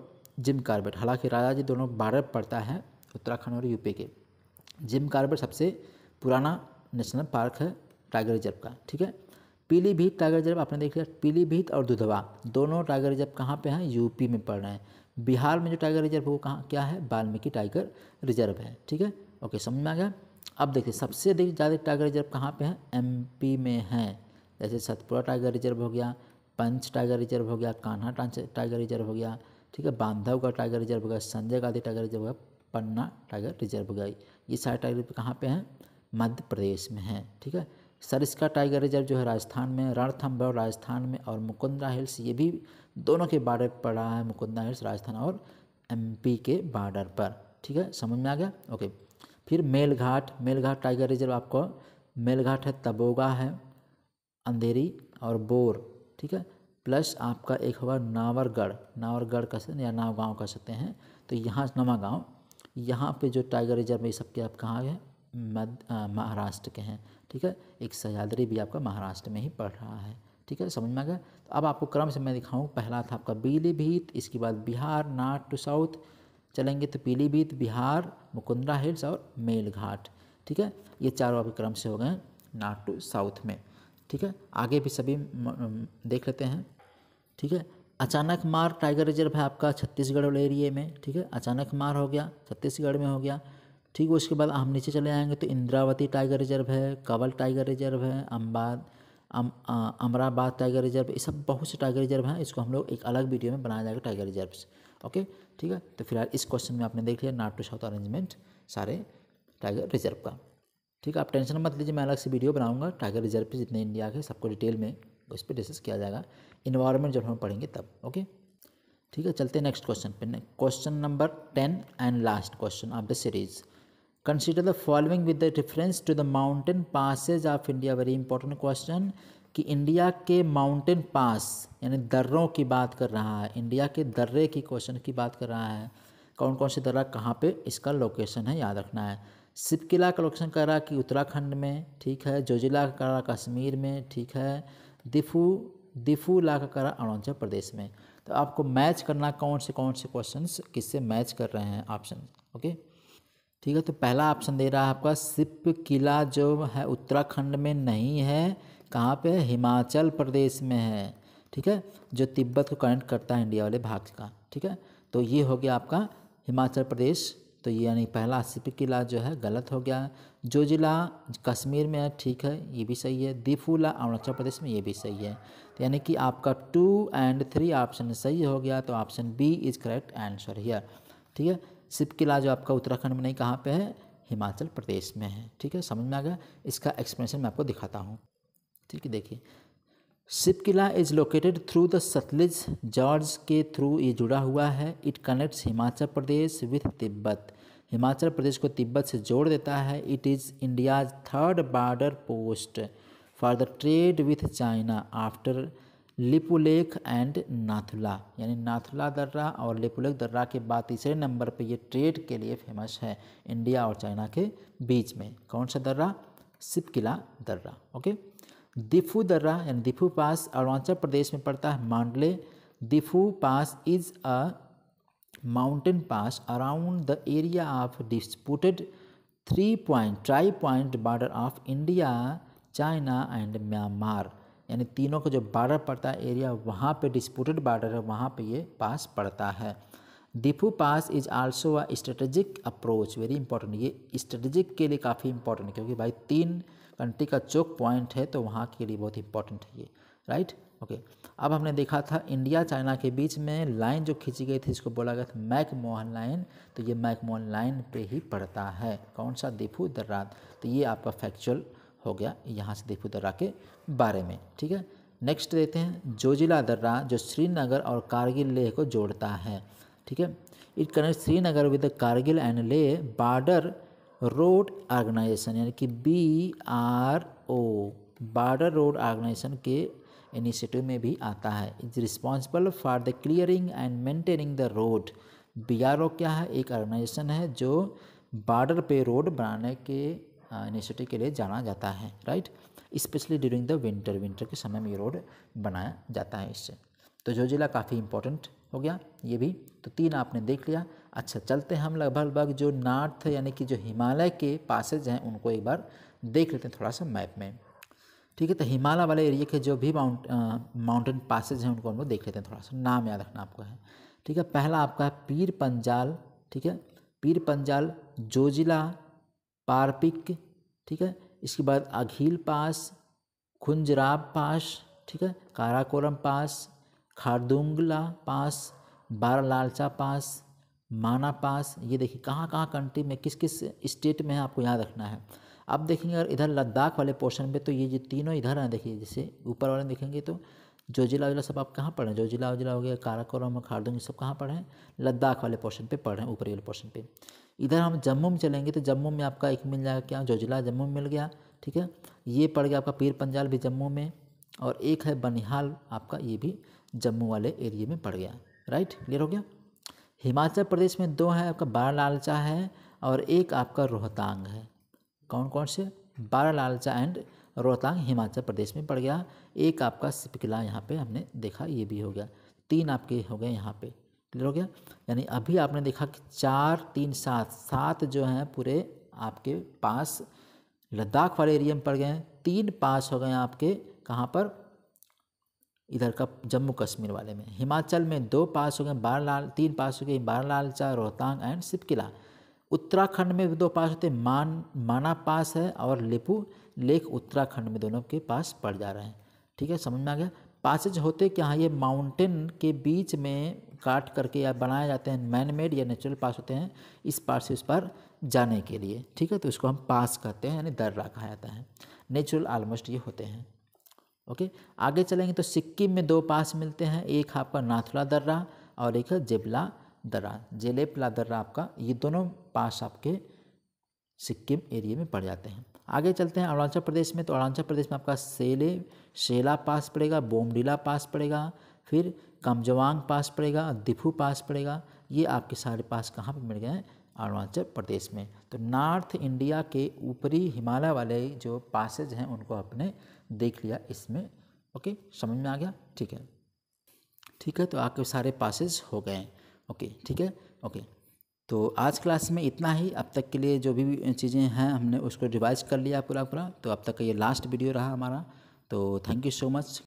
जिम कार्बेट हालांकि राजा जी दोनों बारह पड़ता है उत्तराखंड और यूपी के जिम कार्बेट सबसे पुराना नेशनल पार्क है टाइगर रिजर्व का ठीक है पीलीभीत टाइगर रिजर्व आपने देख लिया पीलीभीत और दुधवा दोनों टाइगर रिजर्व कहाँ पे हैं यूपी में पड़ रहे हैं बिहार में जो टाइगर रिजर्व है वो कहाँ क्या है वाल्मीकि टाइगर रिजर्व है ठीक है ओके समझ में आ गया अब देखिए सबसे अधिक ज़्यादा टाइगर रिजर्व कहाँ पर है एम में है जैसे सतपुरा टाइगर रिजर्व हो गया पंच टाइगर रिजर्व हो गया कान्हा टाइगर रिजर्व हो गया ठीक है बांधव का टाइगर रिजर्व होगा संजय गांधी टाइगर रिजर्व होगा पन्ना टाइगर रिजर्व गई ये सारे टाइगर रिजर्व कहाँ पे हैं मध्य प्रदेश में हैं ठीक है सरिस्का टाइगर रिजर्व जो है राजस्थान में रणथम्भौर राजस्थान में और मुकुंदा हिल्स ये भी दोनों के बारे में रहा है मुकुंदा हिल्स राजस्थान और एमपी के बॉर्डर पर ठीक है समझ में आ गया ओके फिर मेलघाट मेलघाट टाइगर रिजर्व आपको मेलघाट है तबोगा है अंधेरी और बोर ठीक है प्लस आपका एक होगा नावरगढ़ नावरगढ़ कह सकते हैं या नाव गाँव कह सकते हैं तो यहाँ नवा गाँव यहाँ पे जो टाइगर रिजर्व ये सब के आप कहाँ हैं मध्य महाराष्ट्र के हैं ठीक है एक सयादरी भी आपका महाराष्ट्र में ही पड़ रहा है ठीक है समझ में आ गया तो अब आपको क्रम से मैं दिखाऊँ पहला था आपका पीलीभीत इसके बाद बिहार नॉर्थ टू साउथ चलेंगे तो पीलीभीत बिहार मुकुंदरा हिल्स और मेलघाट ठीक है ये चारों आपके क्रम से हो गए नॉर्थ टू साउथ में ठीक है आगे भी सभी देख लेते हैं ठीक है अचानक मार टाइगर रिजर्व है आपका छत्तीसगढ़ वाले एरिए में ठीक है अचानक मार हो गया छत्तीसगढ़ में हो गया ठीक है उसके बाद हम नीचे चले आएंगे तो इंद्रावती टाइगर रिजर्व है कवल टाइगर रिजर्व है अम्बाद अमराबाद टाइगर रिजर्व ये सब बहुत से टाइगर रिजर्व हैं इसको हम लोग एक अलग वीडियो में बनाया जाएगा टाइगर रिजर्व ओके ठीक है तो फिलहाल इस क्वेश्चन में आपने देख लिया नॉर्थ टू साउथ अरेंजमेंट सारे टाइगर रिजर्व का ठीक है आप टेंशन मत लीजिए मैं अलग से वीडियो बनाऊंगा टाइगर रिजर्व पे जितने इंडिया के सबको डिटेल में उस पर डिस्कस किया जाएगा इन्वायरमेंट जब हम पढ़ेंगे तब ओके ठीक है चलते हैं नेक्स्ट क्वेश्चन पे question number ten and last question of the series consider the following with the reference to the mountain passes of India very important question कि इंडिया के माउंटेन पास यानी दर्रों की बात कर रहा है इंडिया के दर्रे की क्वेश्चन की बात कर रहा है कौन कौन से दर्रा कहाँ पे इसका लोकेशन है याद रखना है शिव किला का रहा है कि उत्तराखंड में ठीक है जोजिला का कह रहा कश्मीर में ठीक है दिफू दिफू ला का कह रहा अरुणाचल प्रदेश में तो आपको मैच करना कौन से कौन से क्वेश्चन किससे मैच कर रहे हैं ऑप्शन ओके ठीक है तो पहला ऑप्शन दे रहा है आपका सिप किला जो है उत्तराखंड में नहीं है कहाँ पे हिमाचल प्रदेश में है ठीक है जो तिब्बत को कनेक्ट करता है इंडिया वाले भाग का ठीक है तो ये हो गया आपका हिमाचल प्रदेश तो ये यानी पहला आसिफ किला जो है गलत हो गया जो जिला कश्मीर में है ठीक है ये भी सही है दीफूला अरुणाचल प्रदेश में ये भी सही है तो यानी कि आपका टू एंड थ्री ऑप्शन सही हो गया तो option B is correct answer here ठीक है सिप किला जो आपका उत्तराखंड में नहीं कहाँ पे है हिमाचल प्रदेश में है ठीक है समझ में आ गया इसका एक्सप्लेनेशन मैं आपको दिखाता हूँ ठीक है देखिए Shipki La is located through the Sutlej gorge के थ्रू ये जुड़ा हुआ है it connects Himachal Pradesh with Tibet Himachal Pradesh को तिब्बत से जोड़ देता है it is India's third border post for the trade with China after Lipulekh and Nathula यानी नाथुला दर्रा और लिपुलेख दर्रा के बाद तीसरे नंबर पर ये ट्रेड के लिए फेमस है इंडिया और चाइना के बीच में कौन सा दर्रा किला दर्रा ओके दिफू दर्रा यानी दिफू पास अरुणाचल प्रदेश में पड़ता है मांडले Diphu pass is a mountain pass around the area of disputed three point tri point border of India China and Myanmar यानी तीनों का जो बॉर्डर पड़ता है एरिया वहाँ पे डिस्प्यूटेड बॉर्डर है वहाँ पे ये पास पड़ता है Diphu pass is also a strategic approach very important ये स्ट्रेटेजिक के लिए काफ़ी इंपॉर्टेंट क्योंकि भाई तीन कंट्री का चोक पॉइंट है तो वहाँ के लिए बहुत इंपॉर्टेंट है ये राइट ओके अब हमने देखा था इंडिया चाइना के बीच में लाइन जो खींची गई थी इसको बोला गया था मैक मोहन लाइन तो ये मैक मोहन लाइन पे ही पड़ता है कौन सा दीपू दर्रा तो ये आपका फैक्चुअल हो गया यहाँ से दीपू दर्रा के बारे में ठीक है नेक्स्ट देते हैं जोजिला दर्रा जो श्रीनगर और कारगिल लेह को जोड़ता है ठीक है it connect Srinagar with Kargil and Leh border road organisation यानी कि B R O border road organisation के इनिशिएटिव में भी आता है is responsible for the clearing and maintaining the road B R O क्या है एक ऑर्गेनाइजेशन है जो बार्डर पे रोड बनाने के इनिशिएटिव के लिए जाना जाता है right specially during the winter winter के समय में ये रोड बनाया जाता है इससे तो जो जिला काफ़ी इंपॉर्टेंट हो गया ये भी तो तीन आपने देख लिया अच्छा चलते हम लगभग लगभग जो नॉर्थ यानी कि जो हिमालय के पासेज हैं उनको एक बार देख लेते हैं थोड़ा सा मैप में ठीक है तो हिमालय वाले एरिया के जो भी माउंट माउंटेन पासेज हैं उनको हम लोग देख लेते हैं थोड़ा सा नाम याद रखना आपको है ठीक है पहला आपका है पीर पंजाल ठीक है पीर पंजाल जोजिला पारपिक ठीक है इसके बाद अघील पास खुंजराब पास ठीक है काराकोरम पास खारदुंगला पास लालचा पास माना पास ये देखिए कहाँ कहाँ कंट्री में किस किस स्टेट में है आपको याद रखना है अब देखेंगे अगर इधर लद्दाख वाले पोर्शन में तो ये जो तीनों इधर हैं देखिए जैसे ऊपर वाले देखेंगे तो जो जिला वजिला सब आप कहाँ पढ़ें जो जिला वजिला हो गया काराकोरम और खारदुंग सब कहाँ पढ़ें लद्दाख वाले पोर्शन पे हैं ऊपरी वाले पोर्शन पे इधर हम जम्मू में चलेंगे तो जम्मू में आपका एक मिल जाएगा क्या जो जिला जम्मू में मिल गया ठीक है ये पड़ गया आपका पीर पंजाल भी जम्मू में और एक है बनिहाल आपका ये भी जम्मू वाले एरिए में पड़ गया राइट क्लियर हो गया हिमाचल प्रदेश में दो हैं आपका बारह लालचा है और एक आपका रोहतांग है कौन कौन से बारह लालचा एंड रोहतांग हिमाचल प्रदेश में पड़ गया एक आपका सिपकिला यहाँ पे हमने देखा ये भी हो गया तीन आपके हो गए यहाँ पे क्लियर हो गया यानी अभी आपने देखा कि चार तीन सात सात जो हैं पूरे आपके पास लद्दाख वाले एरिया में पड़ गए हैं तीन पास हो गए आपके कहाँ पर इधर का जम्मू कश्मीर वाले में हिमाचल में दो पास हो गए बारलाल तीन पास हो गए चा रोहतांग एंड सिपकिला उत्तराखंड में दो पास होते मान माना पास है और लिपू लेक उत्तराखंड में दोनों के पास पड़ जा रहे हैं ठीक है समझ में आ गया पासेज होते क्या हाँ ये माउंटेन के बीच में काट करके या बनाए जाते हैं मैन मेड या नेचुरल पास होते हैं इस पार से उस पार जाने के लिए ठीक है तो इसको हम पास कहते हैं यानी दर्रा कहा जाता है नेचुरल आलमोस्ट ये होते हैं ओके आगे चलेंगे तो सिक्किम में दो पास मिलते हैं एक आपका नाथुला दर्रा और एक है जेबला दर्रा जेलेपला दर्रा आपका ये दोनों पास आपके सिक्किम एरिए में पड़ जाते हैं आगे चलते हैं अरुणाचल प्रदेश में तो अरुणाचल प्रदेश में आपका सेले शेला पास पड़ेगा बोमडीला पास पड़ेगा फिर कमजवांग पास पड़ेगा दिफू पास पड़ेगा ये आपके सारे पास कहाँ पर मिल गए हैं अरुणाचल प्रदेश में तो नॉर्थ इंडिया के ऊपरी हिमालय वाले जो पासेज हैं उनको अपने देख लिया इसमें ओके समझ में आ गया ठीक है ठीक है तो आपके सारे पासेज हो गए ओके ठीक है ओके तो आज क्लास में इतना ही अब तक के लिए जो भी चीज़ें हैं हमने उसको रिवाइज कर लिया पूरा पूरा तो अब तक का ये लास्ट वीडियो रहा हमारा तो थैंक यू सो मच